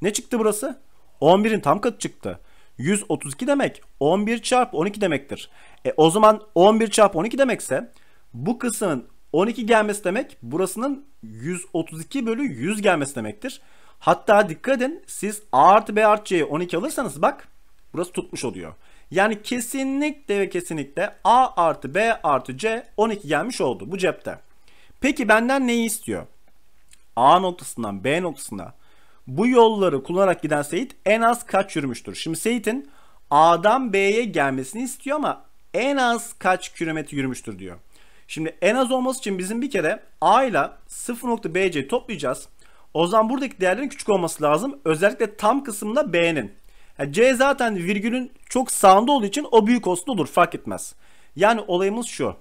Ne çıktı burası? 11'in tam katı çıktı. 132 demek 11 çarpı 12 demektir. E, o zaman 11 çarpı 12 demekse bu kısmın 12 gelmesi demek burasının 132 bölü 100 gelmesi demektir. Hatta dikkat edin siz A artı B artı C'ye 12 alırsanız bak burası tutmuş oluyor. Yani kesinlikle ve kesinlikle A artı B artı C 12 gelmiş oldu bu cepte. Peki benden neyi istiyor? A noktasından B noktasına bu yolları kullanarak giden Seyit en az kaç yürümüştür? Şimdi Seyit'in A'dan B'ye gelmesini istiyor ama en az kaç kilometre yürümüştür diyor. Şimdi en az olması için bizim bir kere A ile 0.bc'yi toplayacağız. O zaman buradaki değerlerin küçük olması lazım. Özellikle tam kısımda B'nin. Yani C zaten virgülün çok sağında olduğu için o büyük olsun olur fark etmez. Yani olayımız şu.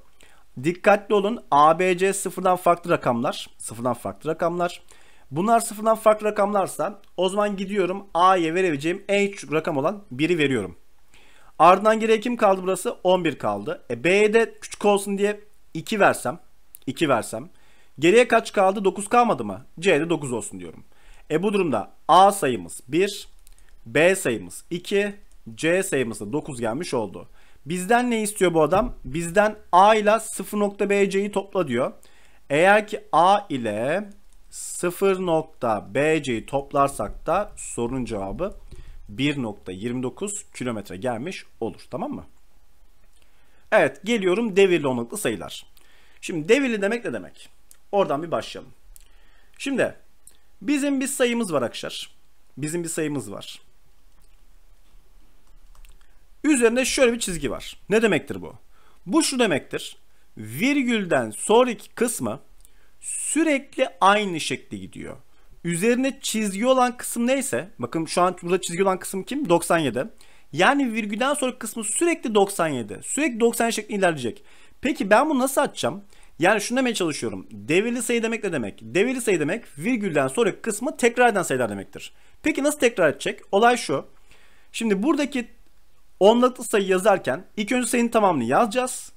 Dikkatli olun ABC sıfırdan farklı rakamlar. Sıfırdan farklı rakamlar. Bunlar sıfırdan farklı rakamlarsa o zaman gidiyorum A'ya verebileceğim en küçük rakam olan 1'i veriyorum. Ardından geriye kim kaldı burası? 11 kaldı. E B'ye de küçük olsun diye 2 versem. 2 versem. Geriye kaç kaldı? 9 kalmadı mı? C'de 9 olsun diyorum. E bu durumda A sayımız 1, B sayımız 2, C sayımız da 9 gelmiş oldu. Bizden ne istiyor bu adam? Bizden A ile 0.bc'yi topla diyor. Eğer ki A ile 0.bc'yi toplarsak da sorunun cevabı 1.29 kilometre gelmiş olur. Tamam mı? Evet geliyorum devirli onluklu sayılar. Şimdi devirli demek ne demek? Oradan bir başlayalım. Şimdi bizim bir sayımız var arkadaşlar. Bizim bir sayımız var. Üzerinde şöyle bir çizgi var. Ne demektir bu? Bu şu demektir. Virgülden sonraki kısmı sürekli aynı şekilde gidiyor. Üzerine çizgi olan kısım neyse, bakın şu an burada çizgi olan kısım kim? 97. Yani virgülden sonra kısmı sürekli 97. Sürekli 90 şeklinde ilerleyecek. Peki ben bunu nasıl açacağım? Yani şunu demeye çalışıyorum. Devirli sayı demek ne demek? Devirli sayı demek virgülden sonraki kısmı tekrar eden sayılar demektir. Peki nasıl tekrar edecek? Olay şu. Şimdi buradaki Onluklu sayı yazarken ilk önce sayının tamamını yazacağız.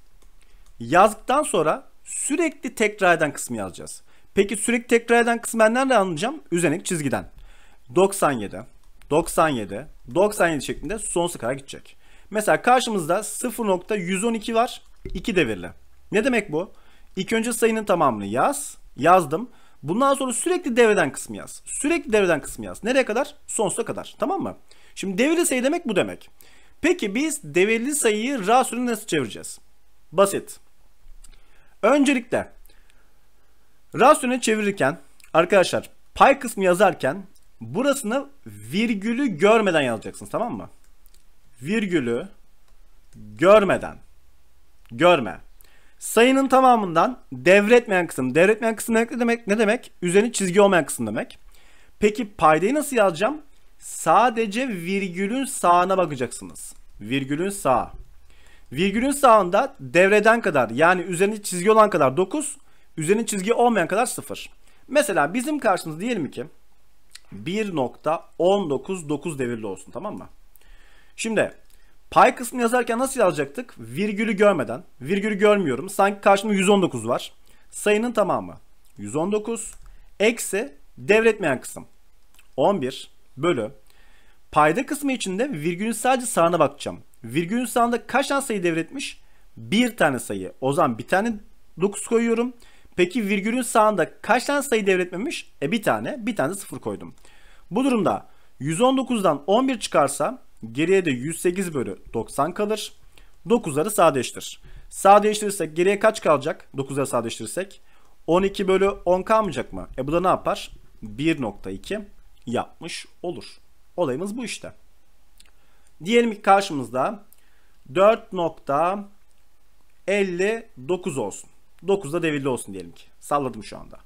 Yazdıktan sonra sürekli tekrar eden kısmı yazacağız. Peki sürekli tekrar eden kısmı ben nereden anlayacağım? Üzenek çizgiden. 97, 97, 97 şeklinde sonsuza kadar gidecek. Mesela karşımızda 0.112 var. 2 devirli. Ne demek bu? İlk önce sayının tamamını yaz. Yazdım. Bundan sonra sürekli devreden kısmı yaz. Sürekli devreden kısmı yaz. Nereye kadar? Sonsuza kadar. Tamam mı? Şimdi devirli sayı demek bu demek. Peki biz devirli sayıyı rasyonu nasıl çevireceğiz? Basit. Öncelikle rasyonu çevirirken arkadaşlar pay kısmı yazarken burasını virgülü görmeden yazacaksınız tamam mı? Virgülü görmeden görme. Sayının tamamından devretmeyen kısım. Devretmeyen kısım ne demek? Ne demek? Üzerine çizgi olmayan kısım demek. Peki paydayı nasıl yazacağım? Sadece virgülün sağına bakacaksınız. Virgülün sağı. Virgülün sağında devreden kadar yani üzerinde çizgi olan kadar 9, üzerinde çizgi olmayan kadar 0. Mesela bizim karşımız diyelim ki 1.199 devirli olsun tamam mı? Şimdi pay kısmını yazarken nasıl yazacaktık? Virgülü görmeden. Virgülü görmüyorum. Sanki karşımda 119 var. Sayının tamamı 119 eksi devretmeyen kısım 11 bölü. Payda kısmı içinde virgülün sadece sağına bakacağım. Virgülün sağında kaç tane sayı devretmiş? Bir tane sayı. O zaman bir tane 9 koyuyorum. Peki virgülün sağında kaç tane sayı devretmemiş? E bir tane. Bir tane de 0 koydum. Bu durumda 119'dan 11 çıkarsa geriye de 108 bölü 90 kalır. 9'ları sadeleştir. Sadeleştirirsek geriye kaç kalacak? 9'ları sadeleştirirsek. 12 bölü 10 kalmayacak mı? E bu da ne yapar? 1.2 yapmış olur. Olayımız bu işte. Diyelim ki karşımızda 4.59 olsun. 9 da devirli olsun diyelim ki. Salladım şu anda.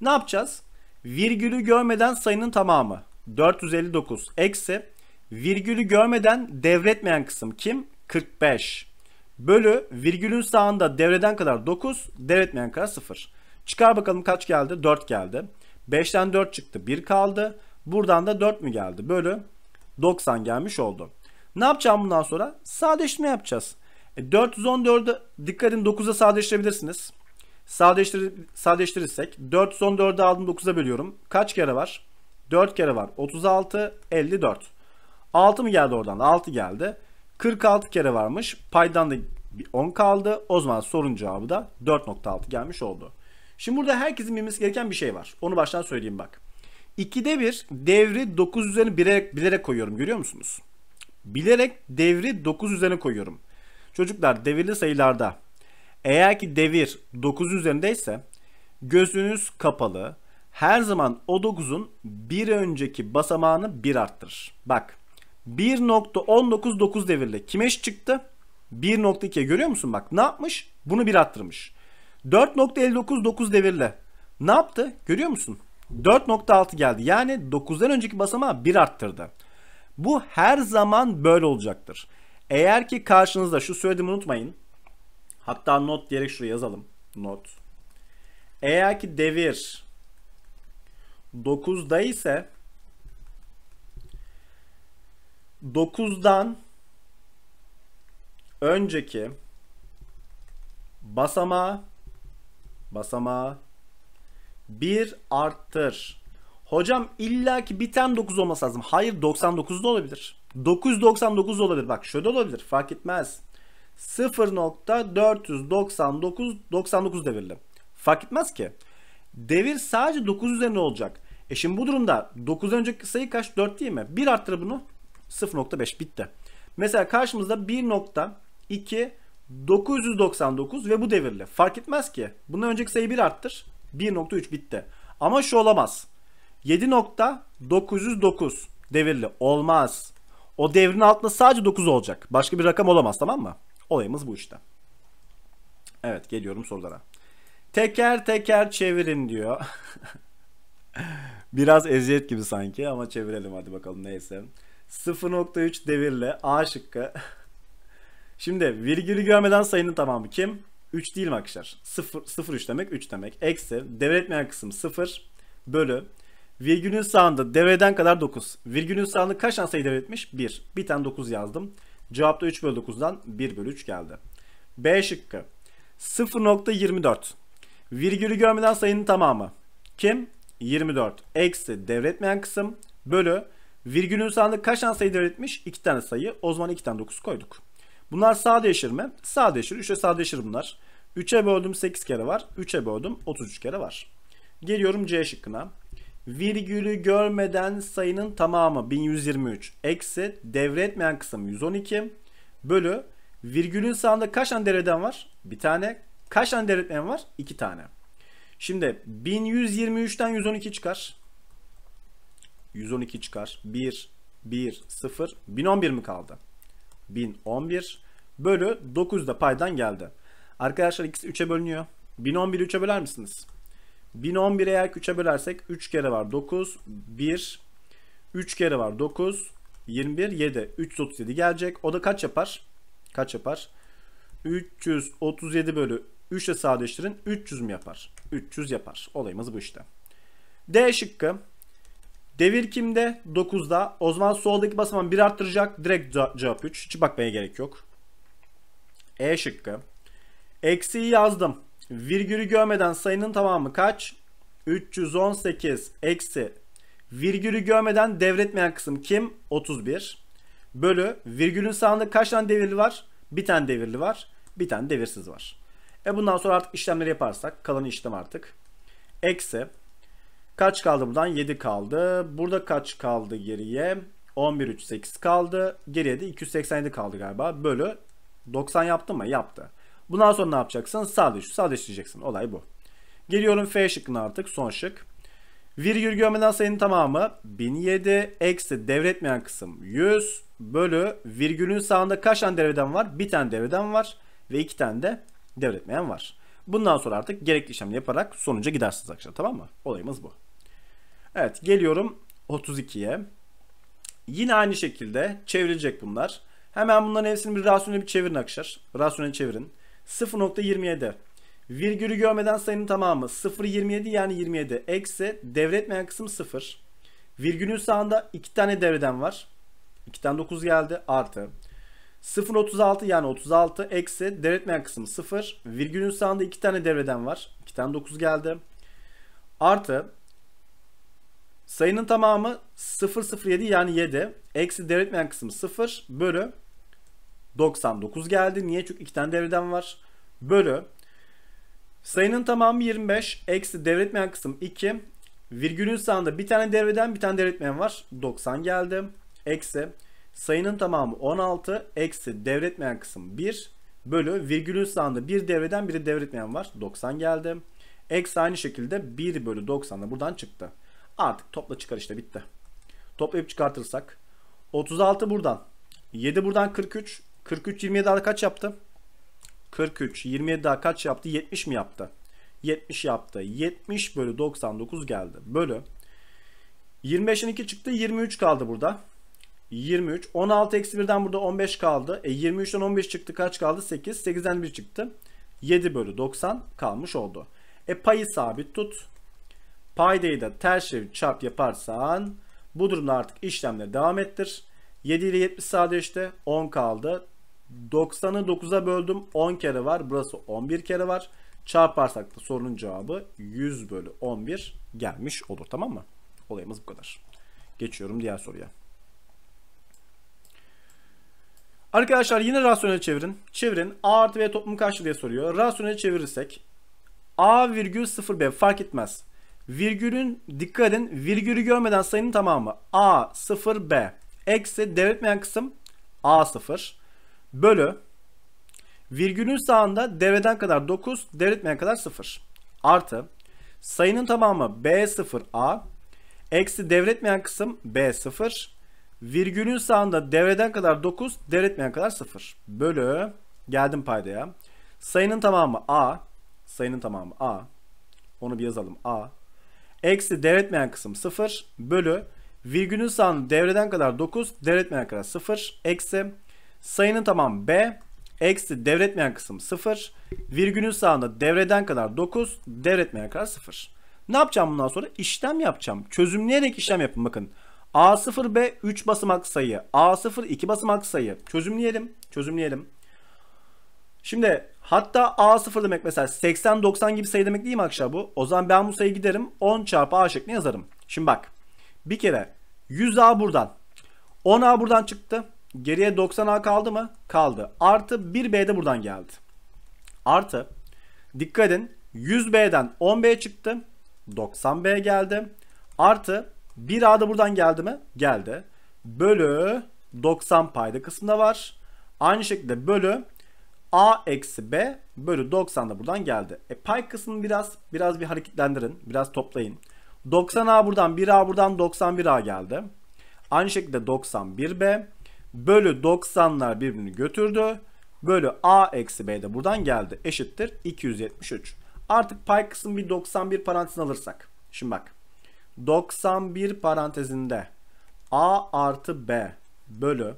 Ne yapacağız? Virgülü görmeden sayının tamamı 459 eksi virgülü görmeden devretmeyen kısım kim? 45 bölü virgülün sağında devreden kadar 9 devretmeyen kadar 0. Çıkar bakalım kaç geldi? 4 geldi. 5'ten 4 çıktı 1 kaldı. Buradan da 4 mü geldi? Bölü 90 gelmiş oldu. Ne yapacağım bundan sonra? Sadeleştirme yapacağız. E, 414'ü dikkat edin 9'a sadeleştirebilirsiniz. Sadeleştir sadeleştirirsek 414'ü aldım 9'a bölüyorum. Kaç kere var? 4 kere var. 36, 54. 6 mı geldi oradan? 6 geldi. 46 kere varmış. Paydan da 10 kaldı. O zaman sorun cevabı da 4.6 gelmiş oldu. Şimdi burada herkesin bilmesi gereken bir şey var. Onu baştan söyleyeyim bak. 2'de bir devri 9 üzerine bilerek, bilerek koyuyorum görüyor musunuz? Bilerek devri 9 üzerine koyuyorum. Çocuklar devirli sayılarda eğer ki devir 9 üzerindeyse gözünüz kapalı her zaman o 9'un bir önceki basamağını 1 arttırır. Bak 1.199 devirle kime eşit çıktı? 1.2'ye görüyor musun bak ne yapmış? Bunu 1 arttırmış. 4.599 devirle ne yaptı? Görüyor musun? 4.6 geldi. Yani 9'dan önceki basamağı 1 arttırdı. Bu her zaman böyle olacaktır. Eğer ki karşınızda şu söylediğimi unutmayın. Hatta not diyerek şuraya yazalım. Not. Eğer ki devir 9'da ise 9'dan önceki basamağı basamağı 1 arttır. Hocam illa ki bir tane 9 olması lazım. Hayır 99 da olabilir. 999 da olabilir. Bak şöyle olabilir. Fark etmez. 0.499 devirli. Fark etmez ki. Devir sadece 9 üzerine olacak. E şimdi bu durumda 9 önceki sayı kaç? 4 değil mi? 1 arttır bunu. 0.5 bitti. Mesela karşımızda 1.2 999 ve bu devirli. Fark etmez ki. Bundan önceki sayı 1 arttır. 1.3 bitti. Ama şu olamaz. 7.909 devirli olmaz. O devrin altında sadece 9 olacak. Başka bir rakam olamaz tamam mı? Olayımız bu işte. Evet geliyorum sorulara. Teker teker çevirin diyor. Biraz eziyet gibi sanki ama çevirelim hadi bakalım neyse. 0.3 devirli A şıkkı. Şimdi virgülü görmeden sayının tamamı kim? 3 değil mi arkadaşlar? 0, 0 3 demek 3 demek. Eksi devretmeyen kısım 0 bölü virgülün sağında devreden kadar 9. Virgülün sağında kaç tane sayı devretmiş? 1. Bir tane 9 yazdım. Cevapta 3 bölü 9'dan 1 bölü 3 geldi. B şıkkı 0.24 Virgülü görmeden sayının tamamı. Kim? 24. Eksi devretmeyen kısım bölü virgülün sağında kaç tane sayı devretmiş? 2 tane sayı. O zaman 2 tane 9 koyduk. Bunlar sadeleşir mi? Sadeleşir. 3'e sadeleşir bunlar. 3'e böldüm 8 kere var. 3'e böldüm 33 kere var. Geliyorum C şıkkına. Virgülü görmeden sayının tamamı 1123 eksi devretmeyen kısım 112 bölü virgülün sağında kaç tane devreden var? Bir tane. Kaç tane devretmeyen var? İki tane. Şimdi 1123'ten 112 çıkar. 112 çıkar. 1, 1, 0, 1011 mi kaldı? 1011 bölü 9 da paydan geldi. Arkadaşlar ikisi 3'e bölünüyor. 1011'i 3'e böler misiniz? 1011'i eğer 3'e bölersek 3 kere var 9, 1, 3 kere var 9, 21, 7, 337 gelecek. O da kaç yapar? Kaç yapar? 337 bölü 3 ile sadeleştirin 300 mü yapar? 300 yapar. Olayımız bu işte. D şıkkı Devir kimde? 9'da. O zaman soldaki basamağı bir arttıracak. Direkt cevap 3. Hiç bakmaya gerek yok. E şıkkı. Eksiği yazdım. Virgülü görmeden sayının tamamı kaç? 318 eksi virgülü görmeden devretmeyen kısım kim? 31 bölü virgülün sağında kaç tane devirli var? Bir tane devirli var. Bir tane devirsiz var. E bundan sonra artık işlemleri yaparsak kalan işlem artık. Eksi Kaç kaldı buradan? 7 kaldı. Burada kaç kaldı geriye? 11 3 8 kaldı. Geriye de 287 kaldı galiba. Bölü 90 yaptı mı? Yaptı. Bundan sonra ne yapacaksın? Sadece sadece sadeleştireceksin. Olay bu. Geliyorum F şıkkına artık son şık. Virgül görmeden sayının tamamı 1007 eksi devretmeyen kısım 100 bölü virgülün sağında kaç tane devreden var? Bir tane devreden var ve iki tane de devretmeyen var. Bundan sonra artık gerekli işlemi yaparak sonuca gidersiniz arkadaşlar tamam mı? Olayımız bu. Evet geliyorum 32'ye. Yine aynı şekilde çevrilecek bunlar. Hemen bunların hepsini bir rasyonel bir çevirin arkadaşlar. Rasyonel çevirin. 0.27 Virgülü görmeden sayının tamamı 0.27 yani 27. Eksi devretmeyen kısım 0. Virgülün sağında 2 tane devreden var. 2 tane 9 geldi artı. 0.36 yani 36 eksi devretmeyen kısım 0. Virgülün sağında 2 tane devreden var. 2 tane 9 geldi. Artı Sayının tamamı 007 yani 7. Eksi devretmeyen kısım 0 bölü 99 geldi. Niye? Çünkü 2 tane devreden var. Bölü sayının tamamı 25. Eksi devretmeyen kısım 2. Virgülün sağında bir tane devreden bir tane devretmeyen var. 90 geldi. Eksi sayının tamamı 16. Eksi devretmeyen kısım 1 bölü virgülün sağında bir devreden biri devretmeyen var. 90 geldi. Eksi aynı şekilde 1 bölü 90 da buradan çıktı. Artık topla çıkar işte bitti. Toplayıp çıkartırsak. 36 buradan. 7 buradan 43. 43 27 daha kaç yaptı? 43 27 daha kaç yaptı? 70 mi yaptı? 70 yaptı. 70 bölü 99 geldi. Bölü. 25'in 2 çıktı. 23 kaldı burada. 23. 16 eksi 1'den burada 15 kaldı. E 23'ten 15 çıktı. Kaç kaldı? 8. 8'den 1 çıktı. 7 bölü 90 kalmış oldu. E payı sabit tut. Paydayı da ters çevir çarp yaparsan bu durumda artık işlemleri devam ettir. 7 ile 70 sadeleşti. 10 kaldı. 90'ı 9'a böldüm. 10 kere var. Burası 11 kere var. Çarparsak da sorunun cevabı 100 bölü 11 gelmiş olur. Tamam mı? Olayımız bu kadar. Geçiyorum diğer soruya. Arkadaşlar yine rasyonel çevirin. Çevirin. A artı B toplumu kaçtı diye soruyor. Rasyonel çevirirsek A virgül 0 B fark etmez. Virgülün dikkat edin virgülü görmeden sayının tamamı A 0 B eksi devretmeyen kısım A 0 bölü virgülün sağında devreden kadar 9 devretmeyen kadar 0 artı sayının tamamı B 0 A eksi devretmeyen kısım B 0 virgülün sağında devreden kadar 9 devretmeyen kadar 0 bölü geldim paydaya sayının tamamı A sayının tamamı A onu bir yazalım A Eksi devretmeyen kısım 0 bölü virgülün sağını devreden kadar 9 devretmeyen kadar 0 eksi sayının tamam b eksi devretmeyen kısım 0 virgülün sağında devreden kadar 9 devretmeyen kadar 0. Ne yapacağım bundan sonra? İşlem yapacağım. Çözümleyerek işlem yapın bakın. A0 B 3 basamak sayı. A0 2 basamak sayı. Çözümleyelim. Çözümleyelim. Şimdi Hatta A0 demek mesela 80-90 gibi sayı demek değil mi akşam bu? O zaman ben bu sayı giderim 10 çarpı A şeklinde yazarım. Şimdi bak bir kere 100A buradan 10A buradan çıktı. Geriye 90A kaldı mı? Kaldı. Artı 1B de buradan geldi. Artı dikkat edin 100B'den 10B çıktı. 90B geldi. Artı 1A da buradan geldi mi? Geldi. Bölü 90 payda kısmında var. Aynı şekilde bölü a eksi b bölü 90 da buradan geldi. E pay kısmını biraz biraz bir hareketlendirin. Biraz toplayın. 90a buradan 1a buradan 91a geldi. Aynı şekilde 91b bölü 90'lar birbirini götürdü. Bölü a eksi b de buradan geldi. Eşittir 273. Artık pay kısmı bir 91 parantezine alırsak. Şimdi bak. 91 parantezinde a artı b bölü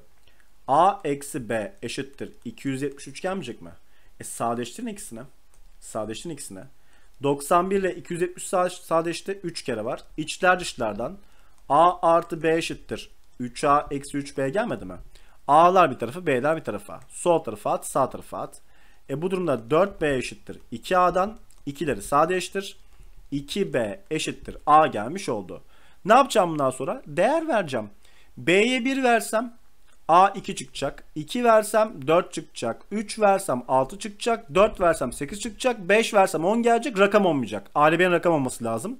A eksi B eşittir 273 gelmeyecek mi? E sadeleştirin ikisini. Sadeleştirin ikisini. 91 ile 273 sadeşte 3 kere var. İçler dışlardan A artı B eşittir. 3A eksi 3B gelmedi mi? A'lar bir tarafa B'ler bir tarafa. Sol tarafa at sağ tarafa at. E bu durumda 4B eşittir 2A'dan. 2'leri sadeleştir. 2B eşittir A gelmiş oldu. Ne yapacağım bundan sonra? Değer vereceğim. B'ye 1 versem A 2 çıkacak. 2 versem 4 çıkacak. 3 versem 6 çıkacak. 4 versem 8 çıkacak. 5 versem 10 gelecek. Rakam olmayacak. A'li rakam olması lazım.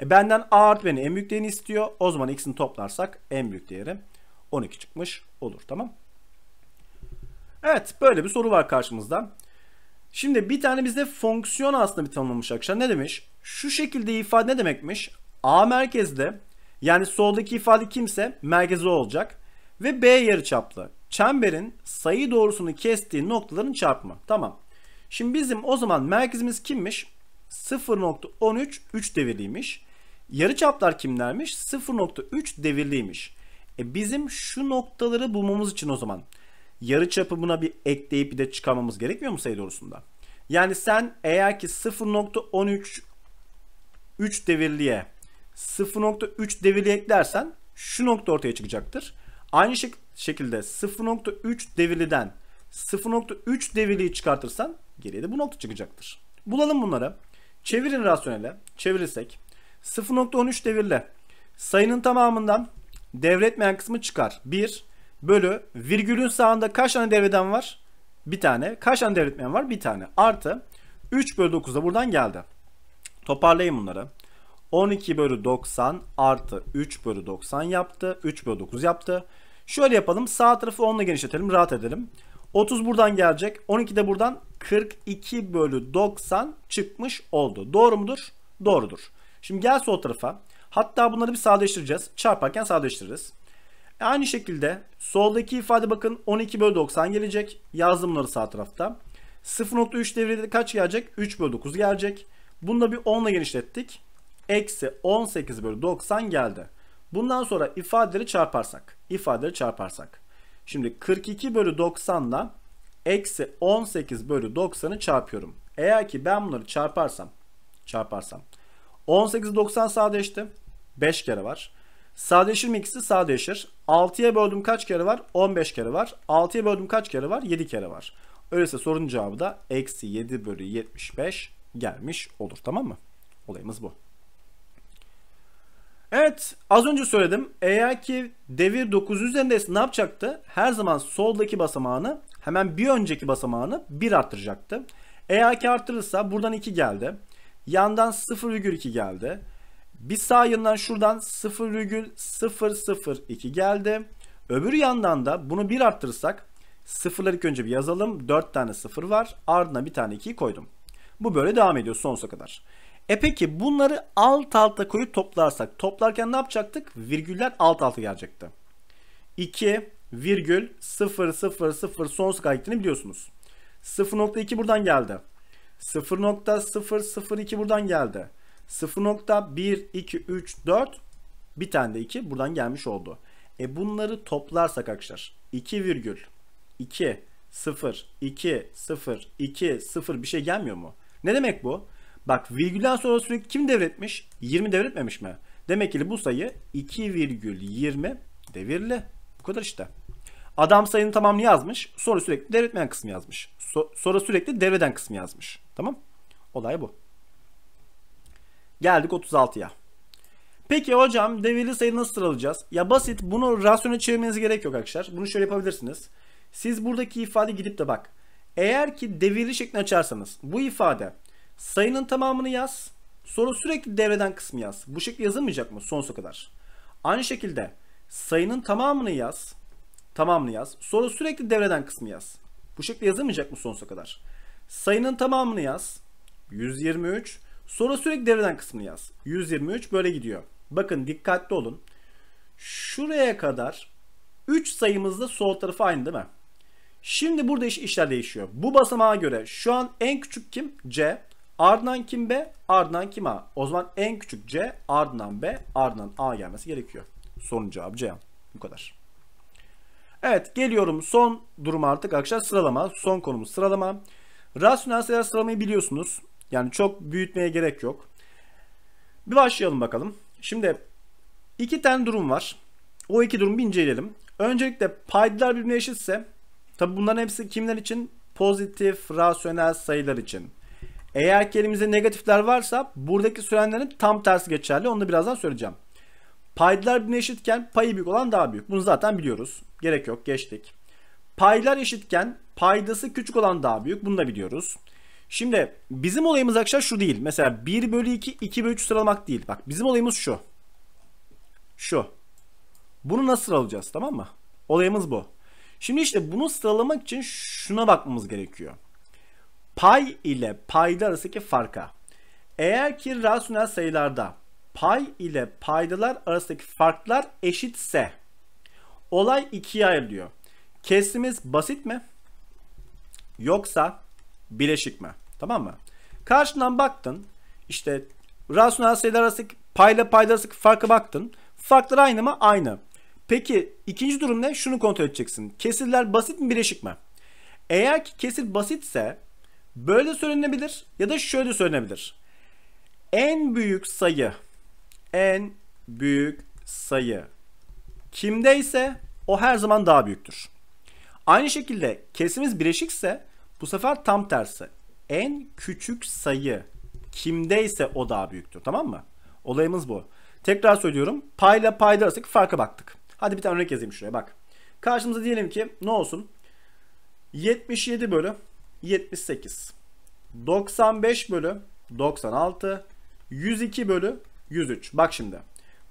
E benden A artı B'nin en büyük değerini istiyor. O zaman x'ini toplarsak en büyük değeri 12 çıkmış olur. Tamam. Evet böyle bir soru var karşımızda. Şimdi bir tane bizde fonksiyon aslında bir tanımlamış arkadaşlar. Ne demiş? Şu şekilde ifade ne demekmiş? A merkezde yani soldaki ifade kimse merkezi olacak ve B yarıçaplı. Çemberin sayı doğrusunu kestiği noktaların çarpımı. Tamam. Şimdi bizim o zaman merkezimiz kimmiş? 0.13 3 devirliymiş. Yarıçaplar kimlermiş? 0.3 devirliymiş. E bizim şu noktaları bulmamız için o zaman yarıçapı buna bir ekleyip bir de çıkarmamız gerekmiyor mu sayı doğrusunda? Yani sen eğer ki 0.13 3 devirliye 0.3 devirliye eklersen şu nokta ortaya çıkacaktır. Aynı şekilde 0.3 devirliden 0.3 deviriyi çıkartırsan geriye de bu nokta çıkacaktır. Bulalım bunları. Çevirin rasyonele. Çevirirsek 0.13 devirle sayının tamamından devretmeyen kısmı çıkar. 1 bölü virgülün sağında kaç tane devreden var? Bir tane. Kaç tane devretmeyen var? Bir tane. Artı 3 bölü 9 da buradan geldi. Toparlayın bunları. 12 bölü 90 artı 3 bölü 90 yaptı. 3 bölü 9 yaptı. Şöyle yapalım. Sağ tarafı 10 ile genişletelim. Rahat edelim. 30 buradan gelecek. 12 de buradan 42 bölü 90 çıkmış oldu. Doğru mudur? Doğrudur. Şimdi gel sol tarafa. Hatta bunları bir sadeleştireceğiz. Çarparken sadeleştiririz. E, aynı şekilde soldaki ifade bakın 12 bölü 90 gelecek. Yazdım bunları sağ tarafta. 0.3 devrede kaç gelecek? 3 bölü 9 gelecek. Bunu da bir 10 ile genişlettik. Eksi 18 bölü 90 geldi. Bundan sonra ifadeleri çarparsak. ifadeleri çarparsak. Şimdi 42 bölü 90 ile eksi 18 bölü 90'ı çarpıyorum. Eğer ki ben bunları çarparsam çarparsam 18 90 sadeleşti. 5 kere var. Sadeleşir mi ikisi? Sadeleşir. 6'ya böldüm kaç kere var? 15 kere var. 6'ya böldüm kaç kere var? 7 kere var. Öyleyse sorunun cevabı da eksi 7 bölü 75 gelmiş olur. Tamam mı? Olayımız bu. Evet az önce söyledim. Eğer ki devir 900 üzerindeyse ne yapacaktı? Her zaman soldaki basamağını hemen bir önceki basamağını 1 arttıracaktı. Eğer ki arttırırsa buradan 2 geldi. Yandan 0,2 geldi. Bir sağ yanından şuradan 0,002 geldi. Öbür yandan da bunu 1 arttırırsak sıfırlar ilk önce bir yazalım. 4 tane sıfır var. Ardına bir tane 2'yi koydum. Bu böyle devam ediyor sonsuza kadar. E peki bunları alt alta koyup toplarsak toplarken ne yapacaktık? Virgüller alt alta gelecekti. 2 virgül 0 0 0 sonsuz kaydettiğini biliyorsunuz. 0.2 buradan geldi. 0.002 buradan geldi. 0.1 2 3 4 bir tane de 2 buradan gelmiş oldu. E bunları toplarsak arkadaşlar 2 virgül 2 0 2 0 2 0 bir şey gelmiyor mu? Ne demek bu? Bak virgülden sonra sürekli kim devretmiş? 20 devretmemiş mi? Demek ki bu sayı 2,20 devirli. Bu kadar işte. Adam sayını tamamını yazmış. Sonra sürekli devretmeyen kısmı yazmış. So sonra sürekli devreden kısmı yazmış. Tamam. Olay bu. Geldik 36'ya. Peki hocam devirli sayı nasıl sıralayacağız? Ya basit bunu rasyona çevirmeniz gerek yok arkadaşlar. Bunu şöyle yapabilirsiniz. Siz buradaki ifade gidip de bak. Eğer ki devirli şeklini açarsanız bu ifade Sayının tamamını yaz. Sonra sürekli devreden kısmı yaz. Bu şekilde yazılmayacak mı sonsuza kadar? Aynı şekilde sayının tamamını yaz. Tamamını yaz. Sonra sürekli devreden kısmı yaz. Bu şekilde yazılmayacak mı sonsuza kadar? Sayının tamamını yaz. 123. Sonra sürekli devreden kısmını yaz. 123 böyle gidiyor. Bakın dikkatli olun. Şuraya kadar 3 sayımızda sol tarafı aynı değil mi? Şimdi burada iş, işler değişiyor. Bu basamağa göre şu an en küçük kim? C. Ardından kim B? Ardından kim A? O zaman en küçük C ardından B ardından A gelmesi gerekiyor. Sorunun cevabı C. Bu kadar. Evet geliyorum son durum artık arkadaşlar sıralama. Son konumuz sıralama. Rasyonel sayılar sıralamayı biliyorsunuz. Yani çok büyütmeye gerek yok. Bir başlayalım bakalım. Şimdi iki tane durum var. O iki durumu bir inceleyelim. Öncelikle paydalar birbirine eşitse tabi bunların hepsi kimler için? Pozitif rasyonel sayılar için. Eğer ki elimizde negatifler varsa buradaki sürenlerin tam tersi geçerli. Onu da birazdan söyleyeceğim. Paydalar birbirine eşitken payı büyük olan daha büyük. Bunu zaten biliyoruz. Gerek yok geçtik. Paylar eşitken paydası küçük olan daha büyük. Bunu da biliyoruz. Şimdi bizim olayımız arkadaşlar şu değil. Mesela 1 bölü 2, 2 bölü 3 sıralamak değil. Bak bizim olayımız şu. Şu. Bunu nasıl sıralayacağız tamam mı? Olayımız bu. Şimdi işte bunu sıralamak için şuna bakmamız gerekiyor pay ile payda arasındaki farka. Eğer ki rasyonel sayılarda pay ile paydalar arasındaki farklar eşitse olay ikiye ayrılıyor. Kesimiz basit mi? Yoksa bileşik mi? Tamam mı? Karşından baktın işte rasyonel sayılar arasındaki payla payda arasındaki farka baktın. Farklar aynı mı? Aynı. Peki ikinci durum ne? Şunu kontrol edeceksin. Kesirler basit mi bileşik mi? Eğer ki kesir basitse Böyle söylenebilir ya da şöyle söylenebilir. En büyük sayı en büyük sayı kimdeyse o her zaman daha büyüktür. Aynı şekilde kesimiz bileşikse bu sefer tam tersi. En küçük sayı kimdeyse o daha büyüktür. Tamam mı? Olayımız bu. Tekrar söylüyorum. Payla payda arasındaki farka baktık. Hadi bir tane örnek yazayım şuraya bak. Karşımıza diyelim ki ne olsun? 77 bölü 78. 95 bölü 96. 102 bölü 103. Bak şimdi.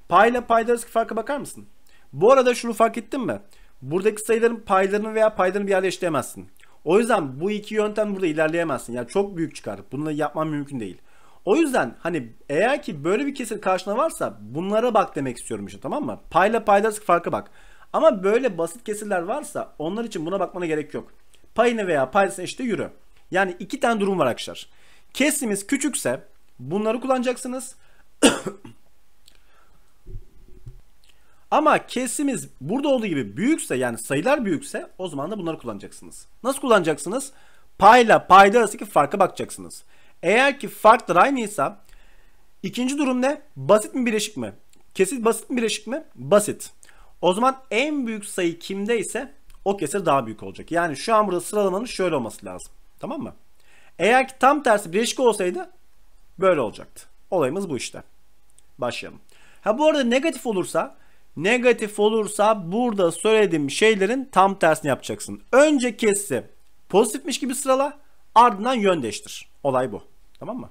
payla ile payda arasındaki farka bakar mısın? Bu arada şunu fark ettin mi? Buradaki sayıların paylarını veya paylarını bir yerde eşleyemezsin. O yüzden bu iki yöntem burada ilerleyemezsin. Yani çok büyük çıkar. Bunu yapman mümkün değil. O yüzden hani eğer ki böyle bir kesir karşına varsa bunlara bak demek istiyorum işte tamam mı? Payla payda arasındaki farka bak. Ama böyle basit kesirler varsa onlar için buna bakmana gerek yok payını veya paysa işte yürü. Yani iki tane durum var arkadaşlar. Kesimiz küçükse bunları kullanacaksınız. Ama kesimiz burada olduğu gibi büyükse yani sayılar büyükse o zaman da bunları kullanacaksınız. Nasıl kullanacaksınız? Payla payda arasındaki farka bakacaksınız. Eğer ki farklar aynıysa ikinci durum ne? Basit mi bileşik mi? Kesit basit mi bileşik mi? Basit. O zaman en büyük sayı kimde ise o eseri daha büyük olacak. Yani şu an burada sıralamanın şöyle olması lazım. Tamam mı? Eğer ki tam tersi bileşik olsaydı böyle olacaktı. Olayımız bu işte. Başlayalım. Ha bu arada negatif olursa negatif olursa burada söylediğim şeylerin tam tersini yapacaksın. Önce kessi pozitifmiş gibi sırala ardından yön değiştir. Olay bu. Tamam mı?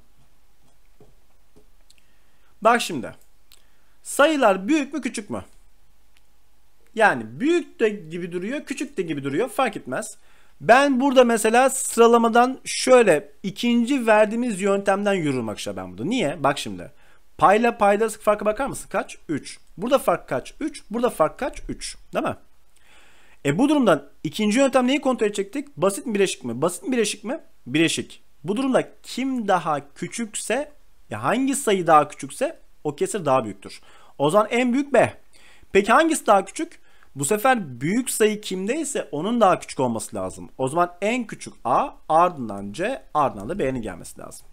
Bak şimdi. Sayılar büyük mü küçük mü? Yani büyük de gibi duruyor, küçük de gibi duruyor fark etmez. Ben burada mesela sıralamadan şöyle ikinci verdiğimiz yöntemden yürürmek işte ben burada. Niye? Bak şimdi. Payla payda farkı bakar mısın? Kaç? 3. Burada fark kaç? 3. Burada fark kaç? 3. Değil mi? E bu durumdan ikinci yöntem neyi kontrol edecektik? Basit mi bileşik mi? Basit mi bileşik mi? Bileşik. Bu durumda kim daha küçükse ya hangi sayı daha küçükse o kesir daha büyüktür. O zaman en büyük B. Peki hangisi daha küçük? Bu sefer büyük sayı kimdeyse onun daha küçük olması lazım. O zaman en küçük A ardından C ardından da B'nin gelmesi lazım.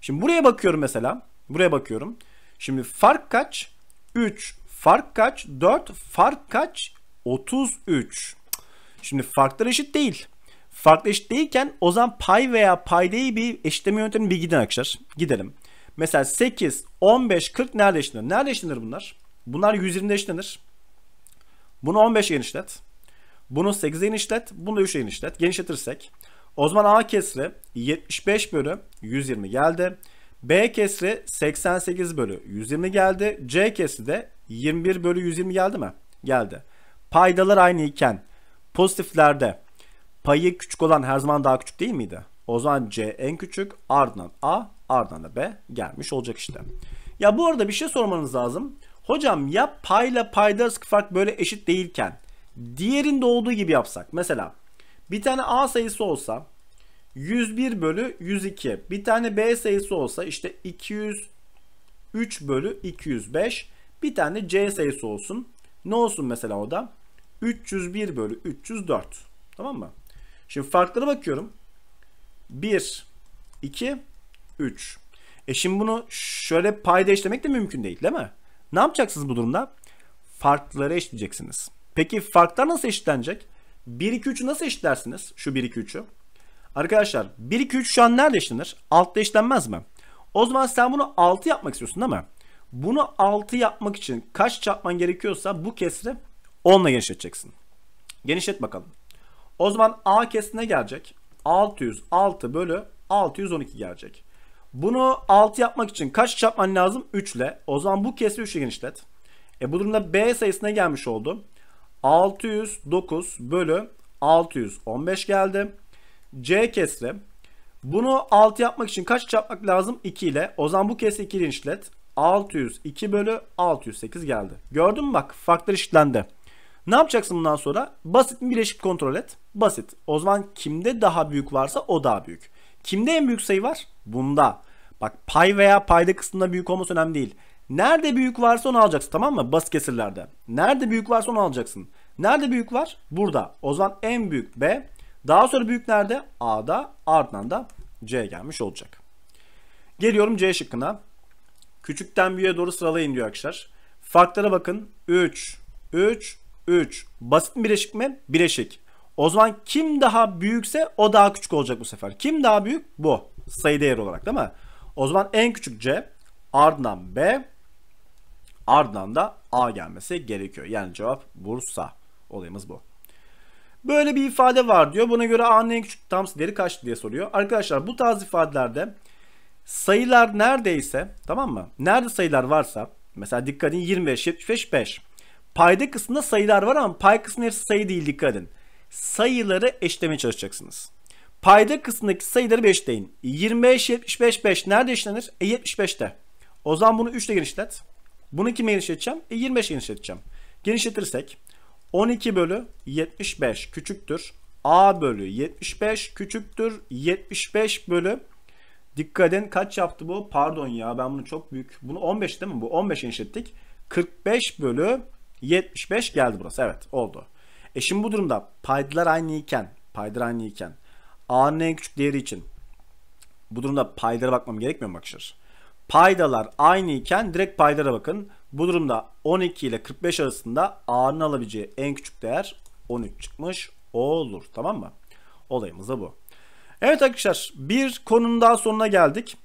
Şimdi buraya bakıyorum mesela. Buraya bakıyorum. Şimdi fark kaç? 3. Fark kaç? 4. Fark kaç? 33. Şimdi farklar eşit değil. Farklı eşit değilken o zaman pay veya paydayı bir eşitleme yöntemi bir bilgiden arkadaşlar. Gidelim. Mesela 8, 15, 40 nerede eşitlenir? Nerede eşitlenir bunlar? Bunlar 120'de eşitlenir. Bunu 15'e genişlet. Bunu 8'e genişlet. Bunu da 3'e genişlet. Genişletirsek. O zaman A kesri 75 bölü 120 geldi. B kesri 88 bölü 120 geldi. C kesri de 21 bölü 120 geldi mi? Geldi. Paydalar aynı iken pozitiflerde payı küçük olan her zaman daha küçük değil miydi? O zaman C en küçük ardından A ardından da B gelmiş olacak işte. Ya bu arada bir şey sormanız lazım. Hocam ya payla payda arasındaki fark böyle eşit değilken diğerinde olduğu gibi yapsak. Mesela bir tane A sayısı olsa 101 bölü 102. Bir tane B sayısı olsa işte 203 bölü 205. Bir tane C sayısı olsun. Ne olsun mesela o da? 301 bölü 304. Tamam mı? Şimdi farklara bakıyorum. 1, 2, 3. E şimdi bunu şöyle payda işlemek de mümkün değil değil mi? Ne yapacaksınız bu durumda? Farkları eşitleyeceksiniz. Peki farklar nasıl eşitlenecek? 1, 2, 3'ü nasıl eşitlersiniz? Şu 1, 2, 3'ü. Arkadaşlar 1, 2, 3 şu an nerede eşitlenir? Altta eşitlenmez mi? O zaman sen bunu 6 yapmak istiyorsun değil mi? Bunu 6 yapmak için kaç çarpman gerekiyorsa bu kesri 10 ile genişleteceksin. Genişlet bakalım. O zaman A kesrine gelecek. 606 bölü 612 gelecek. Bunu 6 yapmak için kaç çarpman lazım? 3 ile. O zaman bu kesri 3 ile genişlet. E bu durumda B sayısına gelmiş oldu. 609 bölü 615 geldi. C kesri. Bunu 6 yapmak için kaç çarpmak lazım? 2 ile. O zaman bu kesri 2 ile genişlet. 602 bölü 608 geldi. Gördün mü bak farklar eşitlendi. Ne yapacaksın bundan sonra? Basit mi bileşik kontrol et. Basit. O zaman kimde daha büyük varsa o daha büyük. Kimde en büyük sayı var? Bunda. Bak pay veya payda kısmında büyük olması önemli değil. Nerede büyük varsa onu alacaksın tamam mı? Bas kesirlerde. Nerede büyük varsa onu alacaksın. Nerede büyük var? Burada. O zaman en büyük B. Daha sonra büyük nerede? A'da. Ardından da C gelmiş olacak. Geliyorum C şıkkına. Küçükten büyüğe doğru sıralayın diyor arkadaşlar. Farklara bakın. 3, 3, 3. Basit mi bileşik mi? Bileşik. O zaman kim daha büyükse o daha küçük olacak bu sefer. Kim daha büyük? Bu. Sayı değer olarak değil mi? O zaman en küçük C ardından B ardından da A gelmesi gerekiyor. Yani cevap Bursa. Olayımız bu. Böyle bir ifade var diyor. Buna göre A'nın en küçük tam değeri kaç diye soruyor. Arkadaşlar bu tarz ifadelerde sayılar neredeyse tamam mı? Nerede sayılar varsa mesela dikkat edin 25, 75, 5. Payda kısmında sayılar var ama pay kısmında hepsi sayı değil dikkat edin sayıları eşitlemeye çalışacaksınız. Payda kısmındaki sayıları bir eşitleyin. 25, 75, 5 nerede eşitlenir? E 75'te. O zaman bunu 3 ile genişlet. Bunu kime genişleteceğim? E 25 genişleteceğim. Genişletirsek 12 bölü 75 küçüktür. A bölü 75 küçüktür. 75 bölü Dikkat edin kaç yaptı bu? Pardon ya ben bunu çok büyük. Bunu 15 değil mi? Bu 15 genişlettik. 45 bölü 75 geldi burası. Evet oldu. E şimdi bu durumda paydalar aynı iken, paydalar aynı iken A'nın en küçük değeri için bu durumda paydalara bakmam gerekmiyor mu arkadaşlar? Paydalar aynı iken direkt paydalara bakın. Bu durumda 12 ile 45 arasında A'nın alabileceği en küçük değer 13 çıkmış olur. Tamam mı? Olayımız da bu. Evet arkadaşlar bir konunun daha sonuna geldik.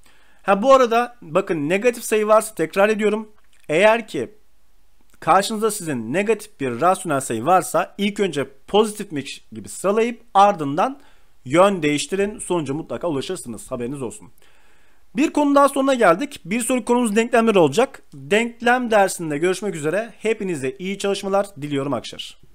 Ha bu arada bakın negatif sayı varsa tekrar ediyorum. Eğer ki Karşınızda sizin negatif bir rasyonel sayı varsa ilk önce pozitifmiş gibi sıralayıp ardından yön değiştirin. Sonuca mutlaka ulaşırsınız. Haberiniz olsun. Bir konu daha sonuna geldik. Bir soru konumuz denklemler olacak. Denklem dersinde görüşmek üzere. Hepinize iyi çalışmalar diliyorum Akşar.